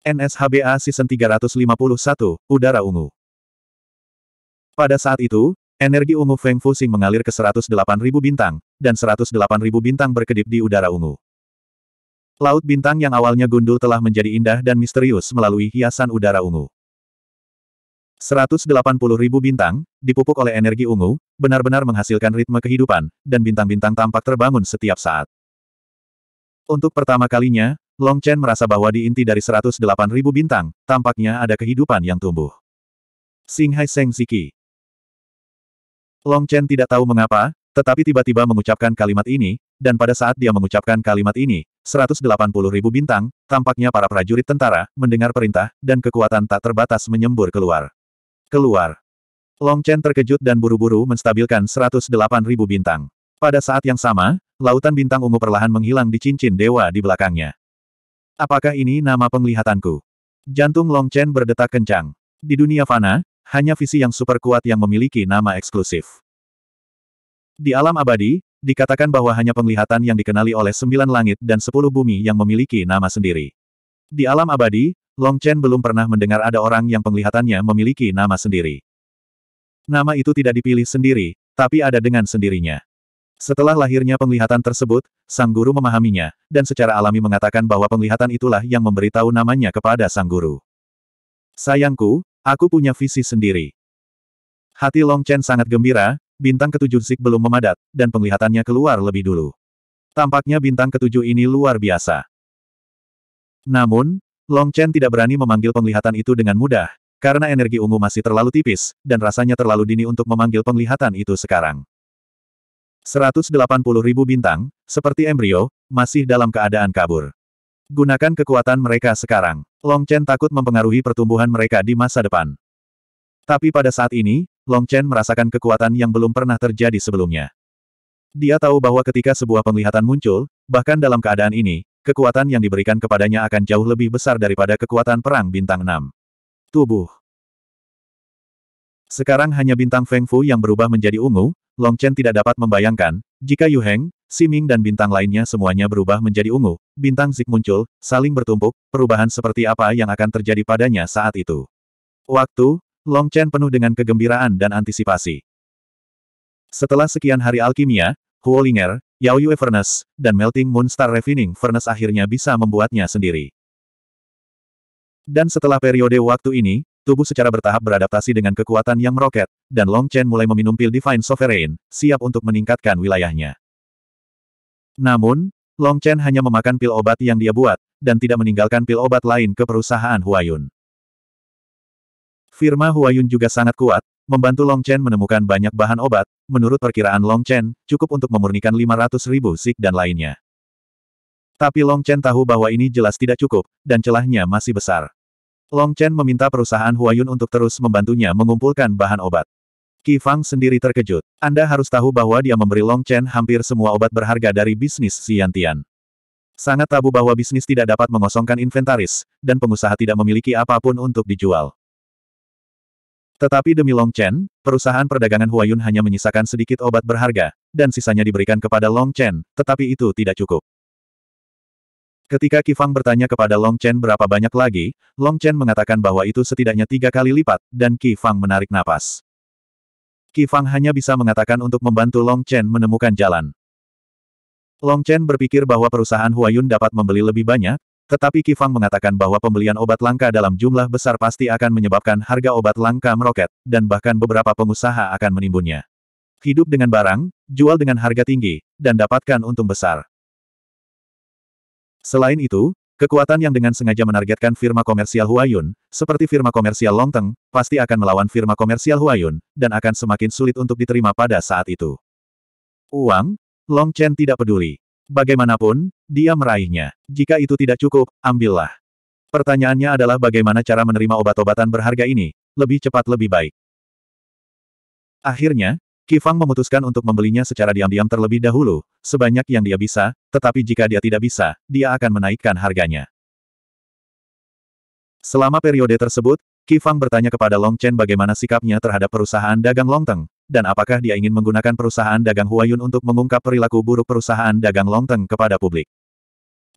NSHBA Season 351, Udara Ungu. Pada saat itu, energi ungu Feng Fuxing mengalir ke 108.000 bintang, dan 108.000 bintang berkedip di udara ungu. Laut bintang yang awalnya gundul telah menjadi indah dan misterius melalui hiasan udara ungu. 180.000 bintang, dipupuk oleh energi ungu, benar-benar menghasilkan ritme kehidupan, dan bintang-bintang tampak terbangun setiap saat. Untuk pertama kalinya, Long Chen merasa bahwa di inti dari ribu bintang, tampaknya ada kehidupan yang tumbuh. Singhai Seng Ziki Long Chen tidak tahu mengapa, tetapi tiba-tiba mengucapkan kalimat ini, dan pada saat dia mengucapkan kalimat ini, ribu bintang, tampaknya para prajurit tentara, mendengar perintah, dan kekuatan tak terbatas menyembur keluar. Keluar. Long Chen terkejut dan buru-buru menstabilkan ribu bintang. Pada saat yang sama, lautan bintang ungu perlahan menghilang di cincin dewa di belakangnya. Apakah ini nama penglihatanku? Jantung Long Chen berdetak kencang. Di dunia fana, hanya visi yang super kuat yang memiliki nama eksklusif. Di alam abadi, dikatakan bahwa hanya penglihatan yang dikenali oleh sembilan langit dan sepuluh bumi yang memiliki nama sendiri. Di alam abadi, Long Chen belum pernah mendengar ada orang yang penglihatannya memiliki nama sendiri. Nama itu tidak dipilih sendiri, tapi ada dengan sendirinya. Setelah lahirnya penglihatan tersebut, Sang Guru memahaminya, dan secara alami mengatakan bahwa penglihatan itulah yang memberitahu namanya kepada Sang Guru. Sayangku, aku punya visi sendiri. Hati Long Chen sangat gembira, bintang ketujuh Zik belum memadat, dan penglihatannya keluar lebih dulu. Tampaknya bintang ketujuh ini luar biasa. Namun, Long Chen tidak berani memanggil penglihatan itu dengan mudah, karena energi ungu masih terlalu tipis, dan rasanya terlalu dini untuk memanggil penglihatan itu sekarang. 180 ribu bintang, seperti embrio, masih dalam keadaan kabur. Gunakan kekuatan mereka sekarang. Long Chen takut mempengaruhi pertumbuhan mereka di masa depan. Tapi pada saat ini, Long Chen merasakan kekuatan yang belum pernah terjadi sebelumnya. Dia tahu bahwa ketika sebuah penglihatan muncul, bahkan dalam keadaan ini, kekuatan yang diberikan kepadanya akan jauh lebih besar daripada kekuatan perang bintang 6. Tubuh sekarang hanya bintang Feng Fu yang berubah menjadi ungu, Long Chen tidak dapat membayangkan, jika Yu Heng, Siming dan bintang lainnya semuanya berubah menjadi ungu, bintang Zik muncul, saling bertumpuk, perubahan seperti apa yang akan terjadi padanya saat itu. Waktu, Long Chen penuh dengan kegembiraan dan antisipasi. Setelah sekian hari alkimia, Huolinger, Yao Yue Furnace, dan Melting Moon Star Refining Furnace akhirnya bisa membuatnya sendiri. Dan setelah periode waktu ini, tubuh secara bertahap beradaptasi dengan kekuatan yang meroket, dan Long Chen mulai meminum pil Divine Sovereign, siap untuk meningkatkan wilayahnya. Namun, Long Chen hanya memakan pil obat yang dia buat, dan tidak meninggalkan pil obat lain ke perusahaan Huayun. Firma Huayun juga sangat kuat, membantu Long Chen menemukan banyak bahan obat, menurut perkiraan Long Chen, cukup untuk memurnikan 500 ribu sik dan lainnya. Tapi Long Chen tahu bahwa ini jelas tidak cukup, dan celahnya masih besar. Long Chen meminta perusahaan Huayun untuk terus membantunya mengumpulkan bahan obat. Qi Fang sendiri terkejut. Anda harus tahu bahwa dia memberi Long Chen hampir semua obat berharga dari bisnis Xiantian. Sangat tabu bahwa bisnis tidak dapat mengosongkan inventaris, dan pengusaha tidak memiliki apapun untuk dijual. Tetapi demi Long Chen, perusahaan perdagangan Huayun hanya menyisakan sedikit obat berharga, dan sisanya diberikan kepada Long Chen, tetapi itu tidak cukup. Ketika Kifang bertanya kepada Long Chen berapa banyak lagi, Long Chen mengatakan bahwa itu setidaknya tiga kali lipat, dan Kifang menarik napas. Kifang hanya bisa mengatakan untuk membantu Long Chen menemukan jalan. Long Chen berpikir bahwa perusahaan Huayun dapat membeli lebih banyak, tetapi Kifang mengatakan bahwa pembelian obat langka dalam jumlah besar pasti akan menyebabkan harga obat langka meroket, dan bahkan beberapa pengusaha akan menimbunnya. Hidup dengan barang, jual dengan harga tinggi, dan dapatkan untung besar. Selain itu, kekuatan yang dengan sengaja menargetkan firma komersial Huayun, seperti firma komersial Longteng, pasti akan melawan firma komersial Huayun, dan akan semakin sulit untuk diterima pada saat itu. Uang? Long Chen tidak peduli. Bagaimanapun, dia meraihnya. Jika itu tidak cukup, ambillah. Pertanyaannya adalah bagaimana cara menerima obat-obatan berharga ini, lebih cepat lebih baik. Akhirnya, Kifang memutuskan untuk membelinya secara diam-diam terlebih dahulu, sebanyak yang dia bisa, tetapi jika dia tidak bisa, dia akan menaikkan harganya. Selama periode tersebut, Kifang bertanya kepada Long Chen bagaimana sikapnya terhadap perusahaan dagang Longteng, dan apakah dia ingin menggunakan perusahaan dagang Huayun untuk mengungkap perilaku buruk perusahaan dagang Longteng kepada publik.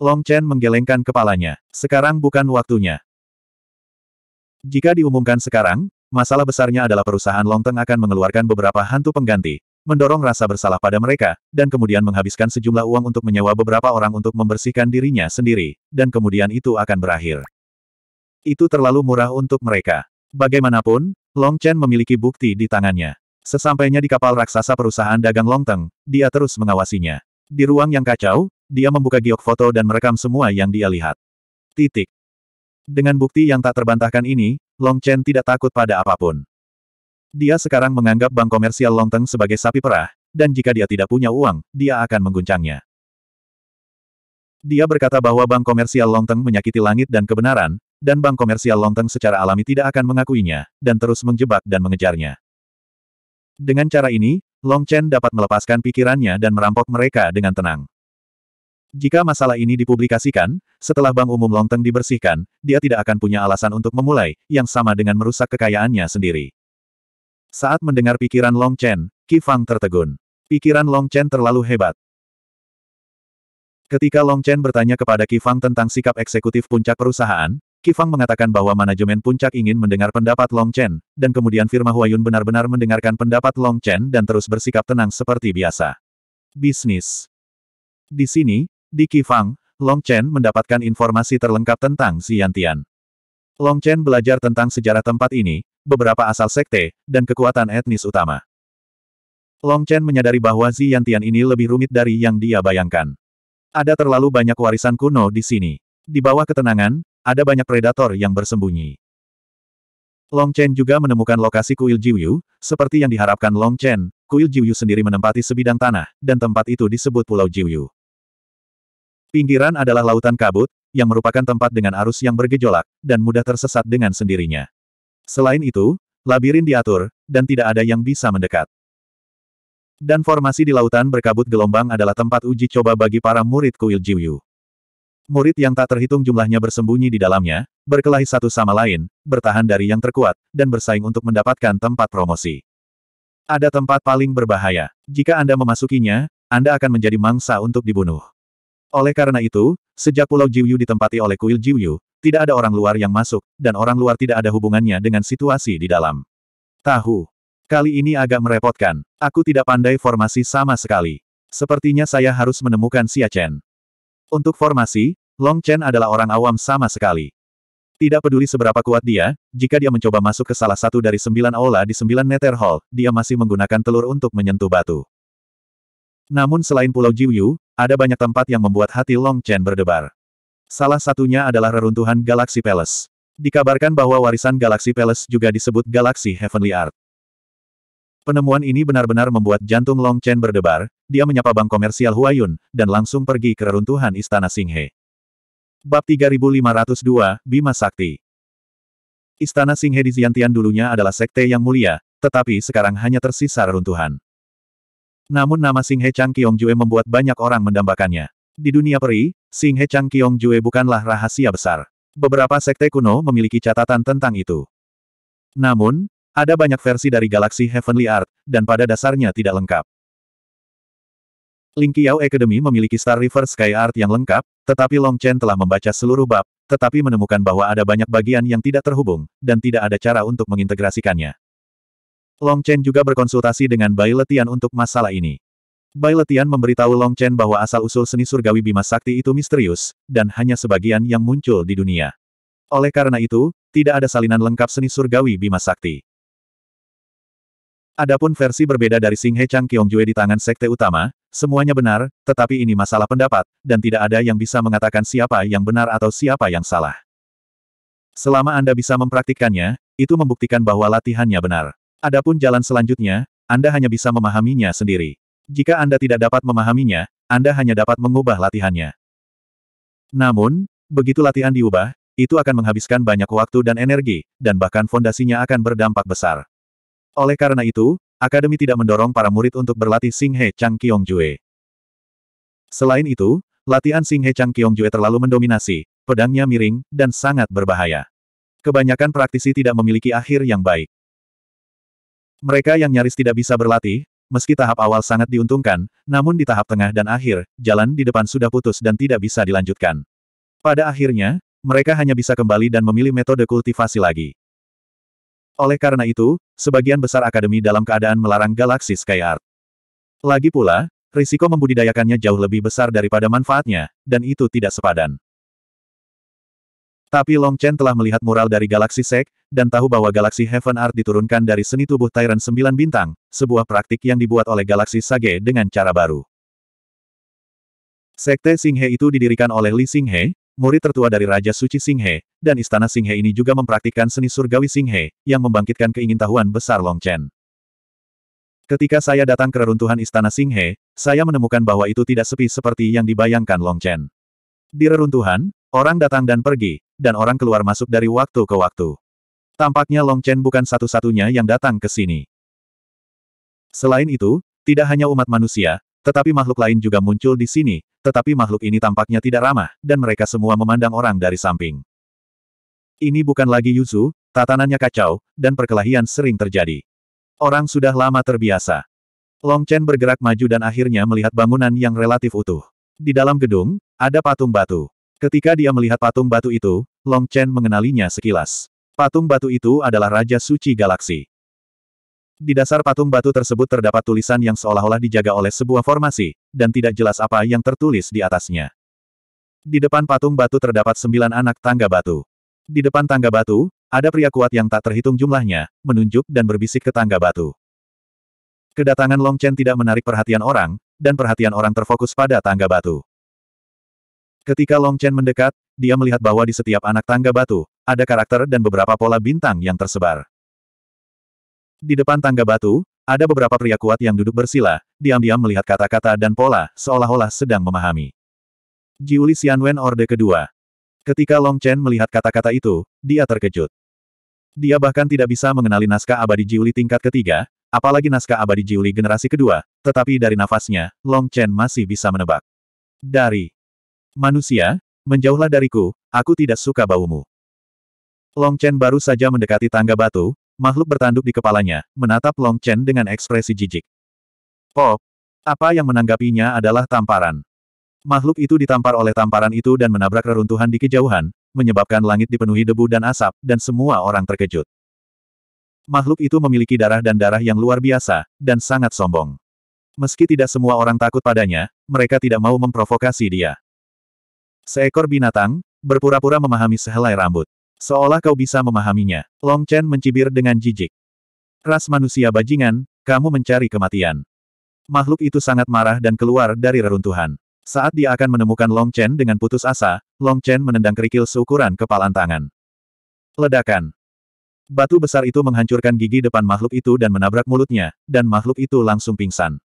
Long Chen menggelengkan kepalanya. Sekarang bukan waktunya. Jika diumumkan sekarang, Masalah besarnya adalah perusahaan Longteng akan mengeluarkan beberapa hantu pengganti, mendorong rasa bersalah pada mereka, dan kemudian menghabiskan sejumlah uang untuk menyewa beberapa orang untuk membersihkan dirinya sendiri, dan kemudian itu akan berakhir. Itu terlalu murah untuk mereka. Bagaimanapun, Long Chen memiliki bukti di tangannya. Sesampainya di kapal raksasa perusahaan dagang Longteng, dia terus mengawasinya. Di ruang yang kacau, dia membuka giok foto dan merekam semua yang dia lihat. Titik. Dengan bukti yang tak terbantahkan ini, Long Chen tidak takut pada apapun. Dia sekarang menganggap bank komersial Long Teng sebagai sapi perah, dan jika dia tidak punya uang, dia akan mengguncangnya. Dia berkata bahwa bank komersial Long Teng menyakiti langit dan kebenaran, dan bank komersial Long Teng secara alami tidak akan mengakuinya, dan terus menjebak dan mengejarnya. Dengan cara ini, Long Chen dapat melepaskan pikirannya dan merampok mereka dengan tenang. Jika masalah ini dipublikasikan, setelah Bank Umum Longteng dibersihkan, dia tidak akan punya alasan untuk memulai, yang sama dengan merusak kekayaannya sendiri. Saat mendengar pikiran Long Chen, Qi Fang tertegun. Pikiran Long Chen terlalu hebat. Ketika Long Chen bertanya kepada Qi Fang tentang sikap eksekutif puncak perusahaan, Qi Fang mengatakan bahwa manajemen puncak ingin mendengar pendapat Long Chen, dan kemudian firma Huayun benar-benar mendengarkan pendapat Long Chen dan terus bersikap tenang seperti biasa. Bisnis di sini, di Kifang, Long Chen mendapatkan informasi terlengkap tentang Xiantian. Long Chen belajar tentang sejarah tempat ini, beberapa asal sekte, dan kekuatan etnis utama. Long Chen menyadari bahwa Xiantian ini lebih rumit dari yang dia bayangkan. Ada terlalu banyak warisan kuno di sini. Di bawah ketenangan, ada banyak predator yang bersembunyi. Long Chen juga menemukan lokasi kuil Jiuyu, seperti yang diharapkan Long Chen, kuil Jiuyu sendiri menempati sebidang tanah, dan tempat itu disebut Pulau Jiuyu. Pinggiran adalah lautan kabut, yang merupakan tempat dengan arus yang bergejolak, dan mudah tersesat dengan sendirinya. Selain itu, labirin diatur, dan tidak ada yang bisa mendekat. Dan formasi di lautan berkabut gelombang adalah tempat uji coba bagi para murid kuil Jiuyu. Murid yang tak terhitung jumlahnya bersembunyi di dalamnya, berkelahi satu sama lain, bertahan dari yang terkuat, dan bersaing untuk mendapatkan tempat promosi. Ada tempat paling berbahaya. Jika Anda memasukinya, Anda akan menjadi mangsa untuk dibunuh. Oleh karena itu, sejak Pulau Jiuyu ditempati oleh kuil Jiuyu, tidak ada orang luar yang masuk, dan orang luar tidak ada hubungannya dengan situasi di dalam. Tahu. Kali ini agak merepotkan. Aku tidak pandai formasi sama sekali. Sepertinya saya harus menemukan Xia Chen. Untuk formasi, Long Chen adalah orang awam sama sekali. Tidak peduli seberapa kuat dia, jika dia mencoba masuk ke salah satu dari sembilan aula di sembilan Nether Hall, dia masih menggunakan telur untuk menyentuh batu. Namun selain Pulau Jiuyu, ada banyak tempat yang membuat hati Long Chen berdebar. Salah satunya adalah reruntuhan Galaxy Palace. Dikabarkan bahwa warisan Galaxy Palace juga disebut Galaxy Heavenly Art. Penemuan ini benar-benar membuat jantung Long Chen berdebar, dia menyapa bank komersial Huayun, dan langsung pergi ke reruntuhan Istana Singhe. Bab 3502, Bima Sakti Istana Singhe di Ziantian dulunya adalah sekte yang mulia, tetapi sekarang hanya tersisa reruntuhan. Namun nama Sing He Chang Kiong Jue membuat banyak orang mendambakannya. Di dunia peri, Sing He Chang Kiong Jue bukanlah rahasia besar. Beberapa sekte kuno memiliki catatan tentang itu. Namun, ada banyak versi dari galaksi Heavenly Art, dan pada dasarnya tidak lengkap. Ling Lingqiao Academy memiliki Star River Sky Art yang lengkap, tetapi Long Chen telah membaca seluruh bab, tetapi menemukan bahwa ada banyak bagian yang tidak terhubung, dan tidak ada cara untuk mengintegrasikannya. Long Chen juga berkonsultasi dengan Bai Letian untuk masalah ini. Bai Letian memberitahu Long Chen bahwa asal-usul seni surgawi Bima Sakti itu misterius, dan hanya sebagian yang muncul di dunia. Oleh karena itu, tidak ada salinan lengkap seni surgawi Bima Sakti. Adapun versi berbeda dari Sing He Chang Kyong Jue di tangan Sekte Utama, semuanya benar, tetapi ini masalah pendapat, dan tidak ada yang bisa mengatakan siapa yang benar atau siapa yang salah. Selama Anda bisa mempraktikkannya, itu membuktikan bahwa latihannya benar. Adapun jalan selanjutnya, Anda hanya bisa memahaminya sendiri. Jika Anda tidak dapat memahaminya, Anda hanya dapat mengubah latihannya. Namun, begitu latihan diubah, itu akan menghabiskan banyak waktu dan energi, dan bahkan fondasinya akan berdampak besar. Oleh karena itu, Akademi tidak mendorong para murid untuk berlatih Sing He Chang Kiong Jue. Selain itu, latihan Sing He Chang Kiong Jue terlalu mendominasi, pedangnya miring, dan sangat berbahaya. Kebanyakan praktisi tidak memiliki akhir yang baik. Mereka yang nyaris tidak bisa berlatih, meski tahap awal sangat diuntungkan, namun di tahap tengah dan akhir, jalan di depan sudah putus dan tidak bisa dilanjutkan. Pada akhirnya, mereka hanya bisa kembali dan memilih metode kultivasi lagi. Oleh karena itu, sebagian besar akademi dalam keadaan melarang galaksi Sky Art. Lagi pula, risiko membudidayakannya jauh lebih besar daripada manfaatnya, dan itu tidak sepadan. Tapi Long Chen telah melihat mural dari Galaxy Sek, dan tahu bahwa Galaxy Heaven Art diturunkan dari seni tubuh Tyrant 9 Bintang, sebuah praktik yang dibuat oleh Galaxy Sage dengan cara baru. Sekte Singhe itu didirikan oleh Li Singhe, murid tertua dari Raja Suci Singhe, dan Istana Singhe ini juga mempraktikkan seni surgawi Singhe, yang membangkitkan keingintahuan besar Long Chen. Ketika saya datang ke reruntuhan Istana Singhe, saya menemukan bahwa itu tidak sepi seperti yang dibayangkan Long Chen. Di reruntuhan, Orang datang dan pergi, dan orang keluar masuk dari waktu ke waktu. Tampaknya Long Chen bukan satu-satunya yang datang ke sini. Selain itu, tidak hanya umat manusia, tetapi makhluk lain juga muncul di sini, tetapi makhluk ini tampaknya tidak ramah, dan mereka semua memandang orang dari samping. Ini bukan lagi Yuzu, tatanannya kacau, dan perkelahian sering terjadi. Orang sudah lama terbiasa. Long Chen bergerak maju dan akhirnya melihat bangunan yang relatif utuh. Di dalam gedung, ada patung batu. Ketika dia melihat patung batu itu, Long Chen mengenalinya sekilas. Patung batu itu adalah Raja Suci Galaksi. Di dasar patung batu tersebut terdapat tulisan yang seolah-olah dijaga oleh sebuah formasi, dan tidak jelas apa yang tertulis di atasnya. Di depan patung batu terdapat sembilan anak tangga batu. Di depan tangga batu, ada pria kuat yang tak terhitung jumlahnya, menunjuk dan berbisik ke tangga batu. Kedatangan Long Chen tidak menarik perhatian orang, dan perhatian orang terfokus pada tangga batu. Ketika Long Chen mendekat, dia melihat bahwa di setiap anak tangga batu, ada karakter dan beberapa pola bintang yang tersebar. Di depan tangga batu, ada beberapa pria kuat yang duduk bersila, diam-diam melihat kata-kata dan pola, seolah-olah sedang memahami. Jiuli Xianwen Orde Kedua. Ketika Long Chen melihat kata-kata itu, dia terkejut. Dia bahkan tidak bisa mengenali naskah abadi Jiuli tingkat ketiga, apalagi naskah abadi Jiuli generasi kedua, tetapi dari nafasnya, Long Chen masih bisa menebak. Dari Manusia, menjauhlah dariku, aku tidak suka baumu. Long Chen baru saja mendekati tangga batu, makhluk bertanduk di kepalanya, menatap Long Chen dengan ekspresi jijik. Pop! Oh, apa yang menanggapinya adalah tamparan. Makhluk itu ditampar oleh tamparan itu dan menabrak reruntuhan di kejauhan, menyebabkan langit dipenuhi debu dan asap, dan semua orang terkejut. Makhluk itu memiliki darah dan darah yang luar biasa, dan sangat sombong. Meski tidak semua orang takut padanya, mereka tidak mau memprovokasi dia. Seekor binatang, berpura-pura memahami sehelai rambut. Seolah kau bisa memahaminya. Long Chen mencibir dengan jijik. Ras manusia bajingan, kamu mencari kematian. Makhluk itu sangat marah dan keluar dari reruntuhan. Saat dia akan menemukan Long Chen dengan putus asa, Long Chen menendang kerikil seukuran kepalan tangan. Ledakan. Batu besar itu menghancurkan gigi depan makhluk itu dan menabrak mulutnya, dan makhluk itu langsung pingsan.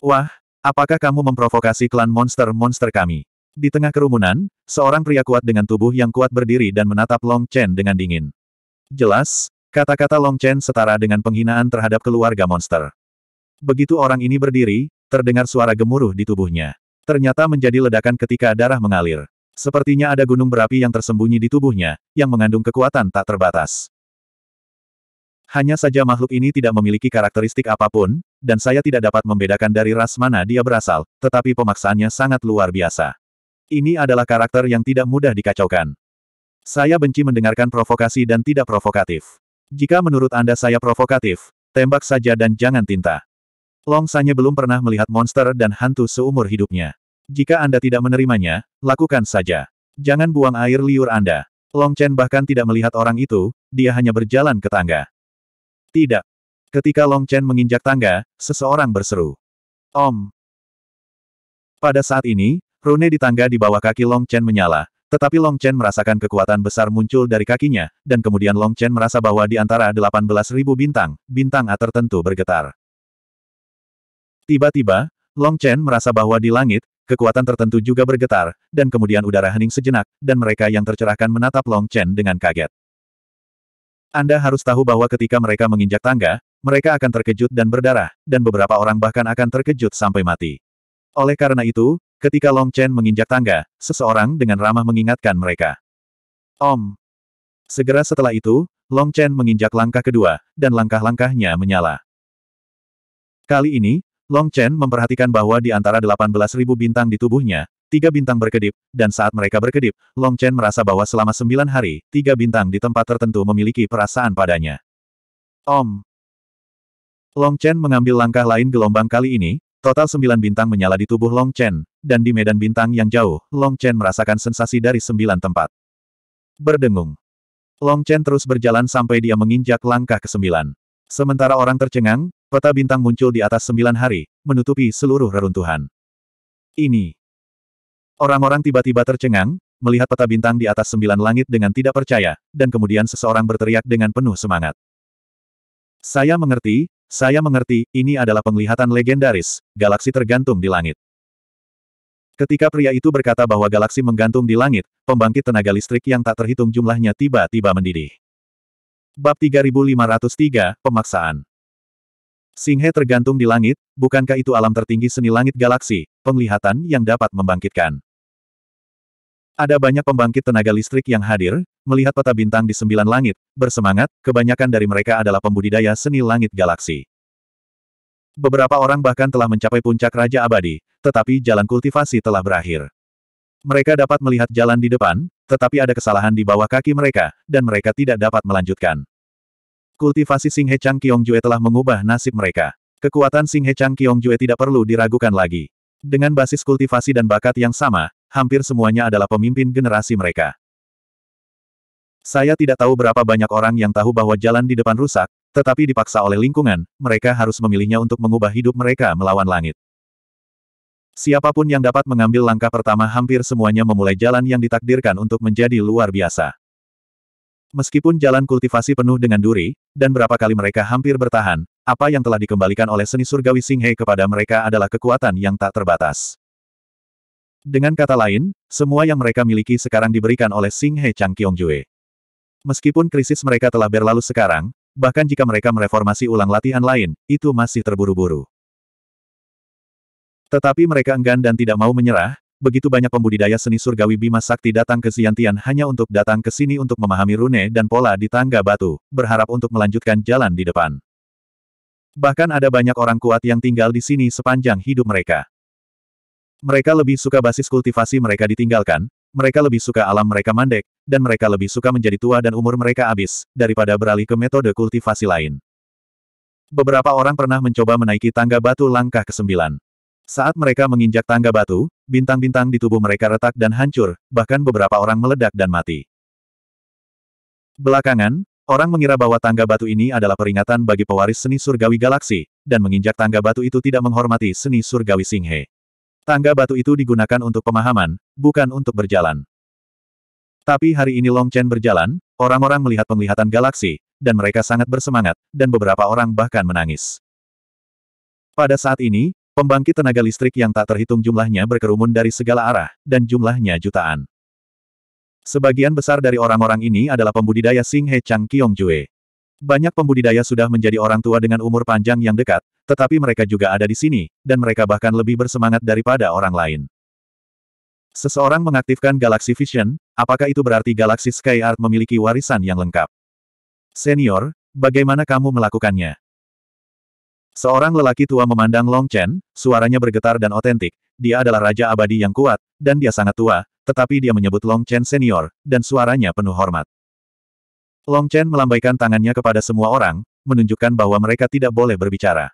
Wah, apakah kamu memprovokasi klan monster-monster kami? Di tengah kerumunan, seorang pria kuat dengan tubuh yang kuat berdiri dan menatap Long Chen dengan dingin. Jelas, kata-kata Long Chen setara dengan penghinaan terhadap keluarga monster. Begitu orang ini berdiri, terdengar suara gemuruh di tubuhnya. Ternyata menjadi ledakan ketika darah mengalir. Sepertinya ada gunung berapi yang tersembunyi di tubuhnya, yang mengandung kekuatan tak terbatas. Hanya saja makhluk ini tidak memiliki karakteristik apapun, dan saya tidak dapat membedakan dari ras mana dia berasal, tetapi pemaksaannya sangat luar biasa. Ini adalah karakter yang tidak mudah dikacaukan. Saya benci mendengarkan provokasi dan tidak provokatif. Jika menurut Anda saya provokatif, tembak saja dan jangan tinta. Long Sanye belum pernah melihat monster dan hantu seumur hidupnya. Jika Anda tidak menerimanya, lakukan saja. Jangan buang air liur Anda. Long Chen bahkan tidak melihat orang itu, dia hanya berjalan ke tangga. Tidak. Ketika Long Chen menginjak tangga, seseorang berseru. Om. Pada saat ini, Rune di tangga di bawah kaki Long Chen menyala, tetapi Long Chen merasakan kekuatan besar muncul dari kakinya, dan kemudian Long Chen merasa bahwa di antara 18.000 bintang, bintang A tertentu bergetar. Tiba-tiba, Long Chen merasa bahwa di langit, kekuatan tertentu juga bergetar, dan kemudian udara hening sejenak, dan mereka yang tercerahkan menatap Long Chen dengan kaget. Anda harus tahu bahwa ketika mereka menginjak tangga, mereka akan terkejut dan berdarah, dan beberapa orang bahkan akan terkejut sampai mati. Oleh karena itu, ketika Long Chen menginjak tangga, seseorang dengan ramah mengingatkan mereka. Om. Segera setelah itu, Long Chen menginjak langkah kedua, dan langkah-langkahnya menyala. Kali ini, Long Chen memperhatikan bahwa di antara 18.000 bintang di tubuhnya, tiga bintang berkedip, dan saat mereka berkedip, Long Chen merasa bahwa selama sembilan hari, tiga bintang di tempat tertentu memiliki perasaan padanya. Om. Long Chen mengambil langkah lain gelombang kali ini, Total sembilan bintang menyala di tubuh Long Chen, dan di medan bintang yang jauh, Long Chen merasakan sensasi dari sembilan tempat. Berdengung. Long Chen terus berjalan sampai dia menginjak langkah ke sembilan. Sementara orang tercengang, peta bintang muncul di atas sembilan hari, menutupi seluruh reruntuhan. Ini. Orang-orang tiba-tiba tercengang, melihat peta bintang di atas sembilan langit dengan tidak percaya, dan kemudian seseorang berteriak dengan penuh semangat. Saya mengerti, saya mengerti, ini adalah penglihatan legendaris, galaksi tergantung di langit. Ketika pria itu berkata bahwa galaksi menggantung di langit, pembangkit tenaga listrik yang tak terhitung jumlahnya tiba-tiba mendidih. Bab 3503, Pemaksaan Singhe tergantung di langit, bukankah itu alam tertinggi seni langit galaksi, penglihatan yang dapat membangkitkan. Ada banyak pembangkit tenaga listrik yang hadir, melihat peta bintang di sembilan langit, bersemangat, kebanyakan dari mereka adalah pembudidaya seni langit galaksi. Beberapa orang bahkan telah mencapai puncak Raja Abadi, tetapi jalan kultivasi telah berakhir. Mereka dapat melihat jalan di depan, tetapi ada kesalahan di bawah kaki mereka, dan mereka tidak dapat melanjutkan. Kultivasi Singhe Chang Jue telah mengubah nasib mereka. Kekuatan Singhe Chang Jue tidak perlu diragukan lagi. Dengan basis kultivasi dan bakat yang sama, hampir semuanya adalah pemimpin generasi mereka. Saya tidak tahu berapa banyak orang yang tahu bahwa jalan di depan rusak, tetapi dipaksa oleh lingkungan, mereka harus memilihnya untuk mengubah hidup mereka melawan langit. Siapapun yang dapat mengambil langkah pertama hampir semuanya memulai jalan yang ditakdirkan untuk menjadi luar biasa. Meskipun jalan kultivasi penuh dengan duri, dan berapa kali mereka hampir bertahan, apa yang telah dikembalikan oleh seni surgawi Singhe kepada mereka adalah kekuatan yang tak terbatas. Dengan kata lain, semua yang mereka miliki sekarang diberikan oleh Sing He Chang Kyongjue. Meskipun krisis mereka telah berlalu sekarang, bahkan jika mereka mereformasi ulang latihan lain, itu masih terburu-buru. Tetapi mereka enggan dan tidak mau menyerah, begitu banyak pembudidaya seni surgawi Bima Sakti datang ke Siantian hanya untuk datang ke sini untuk memahami rune dan pola di tangga batu, berharap untuk melanjutkan jalan di depan. Bahkan ada banyak orang kuat yang tinggal di sini sepanjang hidup mereka. Mereka lebih suka basis kultivasi mereka ditinggalkan, mereka lebih suka alam mereka mandek, dan mereka lebih suka menjadi tua dan umur mereka habis, daripada beralih ke metode kultivasi lain. Beberapa orang pernah mencoba menaiki tangga batu langkah ke-9. Saat mereka menginjak tangga batu, bintang-bintang di tubuh mereka retak dan hancur, bahkan beberapa orang meledak dan mati. Belakangan, orang mengira bahwa tangga batu ini adalah peringatan bagi pewaris seni surgawi galaksi, dan menginjak tangga batu itu tidak menghormati seni surgawi Singhe. Tangga batu itu digunakan untuk pemahaman, bukan untuk berjalan. Tapi hari ini Long Chen berjalan, orang-orang melihat penglihatan galaksi, dan mereka sangat bersemangat, dan beberapa orang bahkan menangis. Pada saat ini, pembangkit tenaga listrik yang tak terhitung jumlahnya berkerumun dari segala arah, dan jumlahnya jutaan. Sebagian besar dari orang-orang ini adalah pembudidaya Sing He Chang Kiong Jue. Banyak pembudidaya sudah menjadi orang tua dengan umur panjang yang dekat, tetapi mereka juga ada di sini, dan mereka bahkan lebih bersemangat daripada orang lain. Seseorang mengaktifkan Galaxy Vision, apakah itu berarti Galaxy Sky Art memiliki warisan yang lengkap? Senior, bagaimana kamu melakukannya? Seorang lelaki tua memandang Long Chen, suaranya bergetar dan otentik, dia adalah raja abadi yang kuat, dan dia sangat tua, tetapi dia menyebut Long Chen senior, dan suaranya penuh hormat. Long Chen melambaikan tangannya kepada semua orang, menunjukkan bahwa mereka tidak boleh berbicara.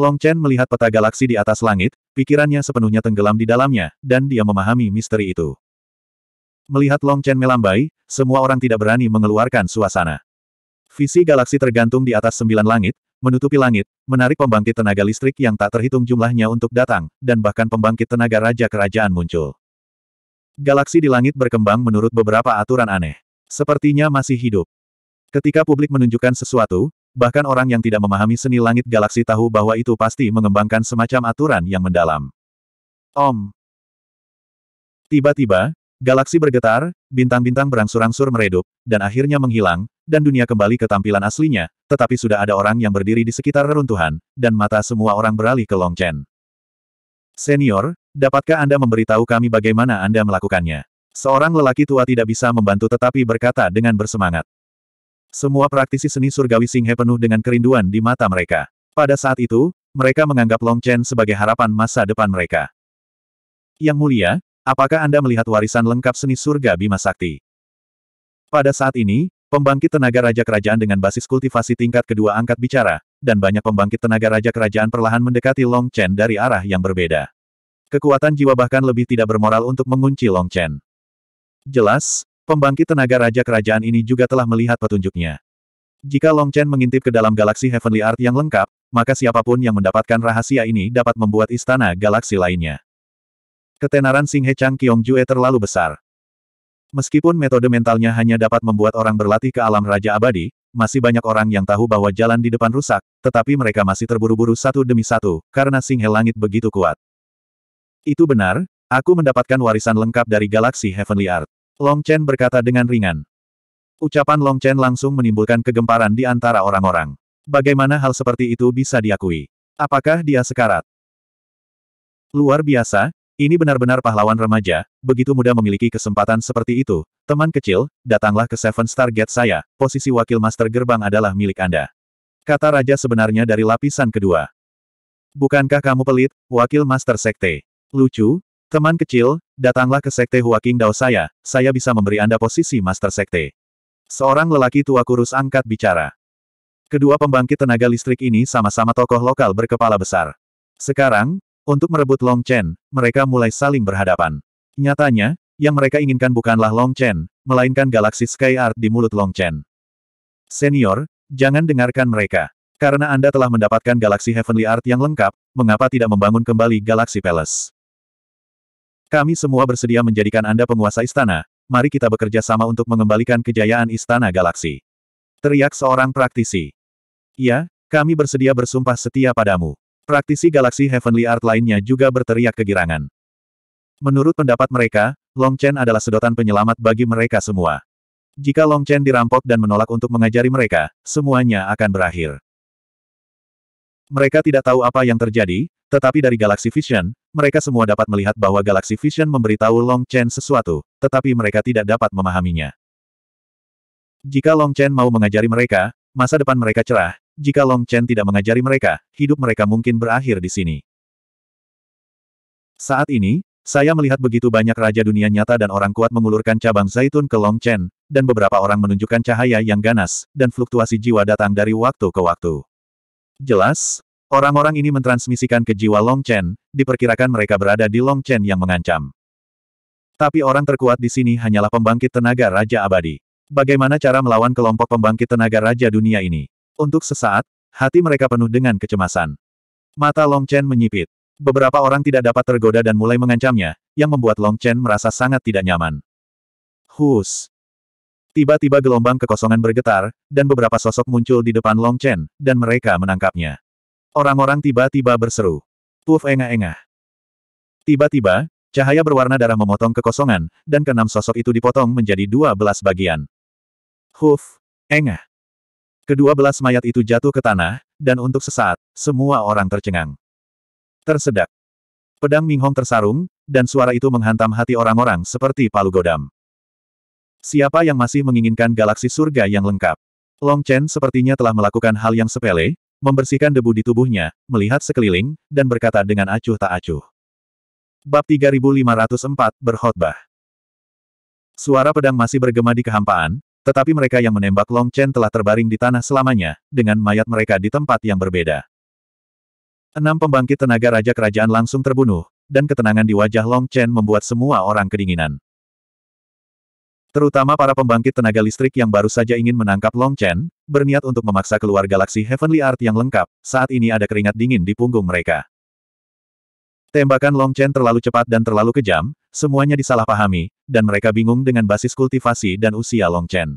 Long Chen melihat peta galaksi di atas langit, pikirannya sepenuhnya tenggelam di dalamnya, dan dia memahami misteri itu. Melihat Long Chen melambai, semua orang tidak berani mengeluarkan suasana. Visi galaksi tergantung di atas sembilan langit, menutupi langit, menarik pembangkit tenaga listrik yang tak terhitung jumlahnya untuk datang, dan bahkan pembangkit tenaga raja kerajaan muncul. Galaksi di langit berkembang menurut beberapa aturan aneh. Sepertinya masih hidup. Ketika publik menunjukkan sesuatu, bahkan orang yang tidak memahami seni langit galaksi tahu bahwa itu pasti mengembangkan semacam aturan yang mendalam. Om. Tiba-tiba, galaksi bergetar, bintang-bintang berangsur-angsur meredup, dan akhirnya menghilang, dan dunia kembali ke tampilan aslinya, tetapi sudah ada orang yang berdiri di sekitar reruntuhan, dan mata semua orang beralih ke Long Chen. Senior, dapatkah Anda memberitahu kami bagaimana Anda melakukannya? Seorang lelaki tua tidak bisa membantu tetapi berkata dengan bersemangat. Semua praktisi seni surgawi Singhe penuh dengan kerinduan di mata mereka. Pada saat itu, mereka menganggap Long Chen sebagai harapan masa depan mereka. Yang mulia, apakah Anda melihat warisan lengkap seni surga Bima Sakti? Pada saat ini, pembangkit tenaga raja kerajaan dengan basis kultivasi tingkat kedua angkat bicara, dan banyak pembangkit tenaga raja kerajaan perlahan mendekati Long Chen dari arah yang berbeda. Kekuatan jiwa bahkan lebih tidak bermoral untuk mengunci Long Chen. Jelas, Pembangkit tenaga raja kerajaan ini juga telah melihat petunjuknya. Jika Long Chen mengintip ke dalam galaksi Heavenly Art yang lengkap, maka siapapun yang mendapatkan rahasia ini dapat membuat istana galaksi lainnya. Ketenaran Sing He Chang Kyong Jue terlalu besar. Meskipun metode mentalnya hanya dapat membuat orang berlatih ke alam Raja Abadi, masih banyak orang yang tahu bahwa jalan di depan rusak, tetapi mereka masih terburu-buru satu demi satu, karena Singhe Langit begitu kuat. Itu benar, aku mendapatkan warisan lengkap dari galaksi Heavenly Art. Long Chen berkata dengan ringan. Ucapan Long Chen langsung menimbulkan kegemparan di antara orang-orang. Bagaimana hal seperti itu bisa diakui? Apakah dia sekarat? Luar biasa, ini benar-benar pahlawan remaja, begitu mudah memiliki kesempatan seperti itu. Teman kecil, datanglah ke Seven Star Gate saya, posisi wakil master gerbang adalah milik Anda. Kata Raja sebenarnya dari lapisan kedua. Bukankah kamu pelit, wakil master sekte? Lucu, teman kecil, datanglah ke Sekte Huaking Dao saya, saya bisa memberi Anda posisi Master Sekte. Seorang lelaki tua kurus angkat bicara. Kedua pembangkit tenaga listrik ini sama-sama tokoh lokal berkepala besar. Sekarang, untuk merebut Long Chen, mereka mulai saling berhadapan. Nyatanya, yang mereka inginkan bukanlah Long Chen, melainkan galaksi Sky Art di mulut Long Chen. Senior, jangan dengarkan mereka. Karena Anda telah mendapatkan galaksi Heavenly Art yang lengkap, mengapa tidak membangun kembali galaksi Palace? Kami semua bersedia menjadikan Anda penguasa istana, mari kita bekerja sama untuk mengembalikan kejayaan istana galaksi. Teriak seorang praktisi. Ya, kami bersedia bersumpah setia padamu. Praktisi galaksi Heavenly Art lainnya juga berteriak kegirangan. Menurut pendapat mereka, Long Chen adalah sedotan penyelamat bagi mereka semua. Jika Long Chen dirampok dan menolak untuk mengajari mereka, semuanya akan berakhir. Mereka tidak tahu apa yang terjadi, tetapi dari Galaxy Vision, mereka semua dapat melihat bahwa Galaxy Vision memberitahu Long Chen sesuatu, tetapi mereka tidak dapat memahaminya. Jika Long Chen mau mengajari mereka, masa depan mereka cerah, jika Long Chen tidak mengajari mereka, hidup mereka mungkin berakhir di sini. Saat ini, saya melihat begitu banyak raja dunia nyata dan orang kuat mengulurkan cabang zaitun ke Long Chen, dan beberapa orang menunjukkan cahaya yang ganas, dan fluktuasi jiwa datang dari waktu ke waktu. Jelas, Orang-orang ini mentransmisikan ke jiwa Long Chen, diperkirakan mereka berada di Long Chen yang mengancam. Tapi orang terkuat di sini hanyalah pembangkit tenaga Raja Abadi. Bagaimana cara melawan kelompok pembangkit tenaga Raja dunia ini? Untuk sesaat, hati mereka penuh dengan kecemasan. Mata Long Chen menyipit. Beberapa orang tidak dapat tergoda dan mulai mengancamnya, yang membuat Long Chen merasa sangat tidak nyaman. Hus! Tiba-tiba gelombang kekosongan bergetar, dan beberapa sosok muncul di depan Long Chen, dan mereka menangkapnya. Orang-orang tiba-tiba berseru. Puf engah-engah. Tiba-tiba, cahaya berwarna darah memotong kekosongan, dan keenam sosok itu dipotong menjadi dua belas bagian. Huf, engah. Kedua belas mayat itu jatuh ke tanah, dan untuk sesaat, semua orang tercengang. Tersedak. Pedang Minghong tersarung, dan suara itu menghantam hati orang-orang seperti palu godam. Siapa yang masih menginginkan galaksi surga yang lengkap? Long Chen sepertinya telah melakukan hal yang sepele, membersihkan debu di tubuhnya, melihat sekeliling, dan berkata dengan acuh tak acuh. Bab 3504 Berkhotbah Suara pedang masih bergema di kehampaan, tetapi mereka yang menembak Long Chen telah terbaring di tanah selamanya, dengan mayat mereka di tempat yang berbeda. Enam pembangkit tenaga Raja Kerajaan langsung terbunuh, dan ketenangan di wajah Long Chen membuat semua orang kedinginan. Terutama para pembangkit tenaga listrik yang baru saja ingin menangkap Long Chen, berniat untuk memaksa keluar galaksi Heavenly Art yang lengkap, saat ini ada keringat dingin di punggung mereka. Tembakan Long Chen terlalu cepat dan terlalu kejam, semuanya disalahpahami, dan mereka bingung dengan basis kultivasi dan usia Long Chen.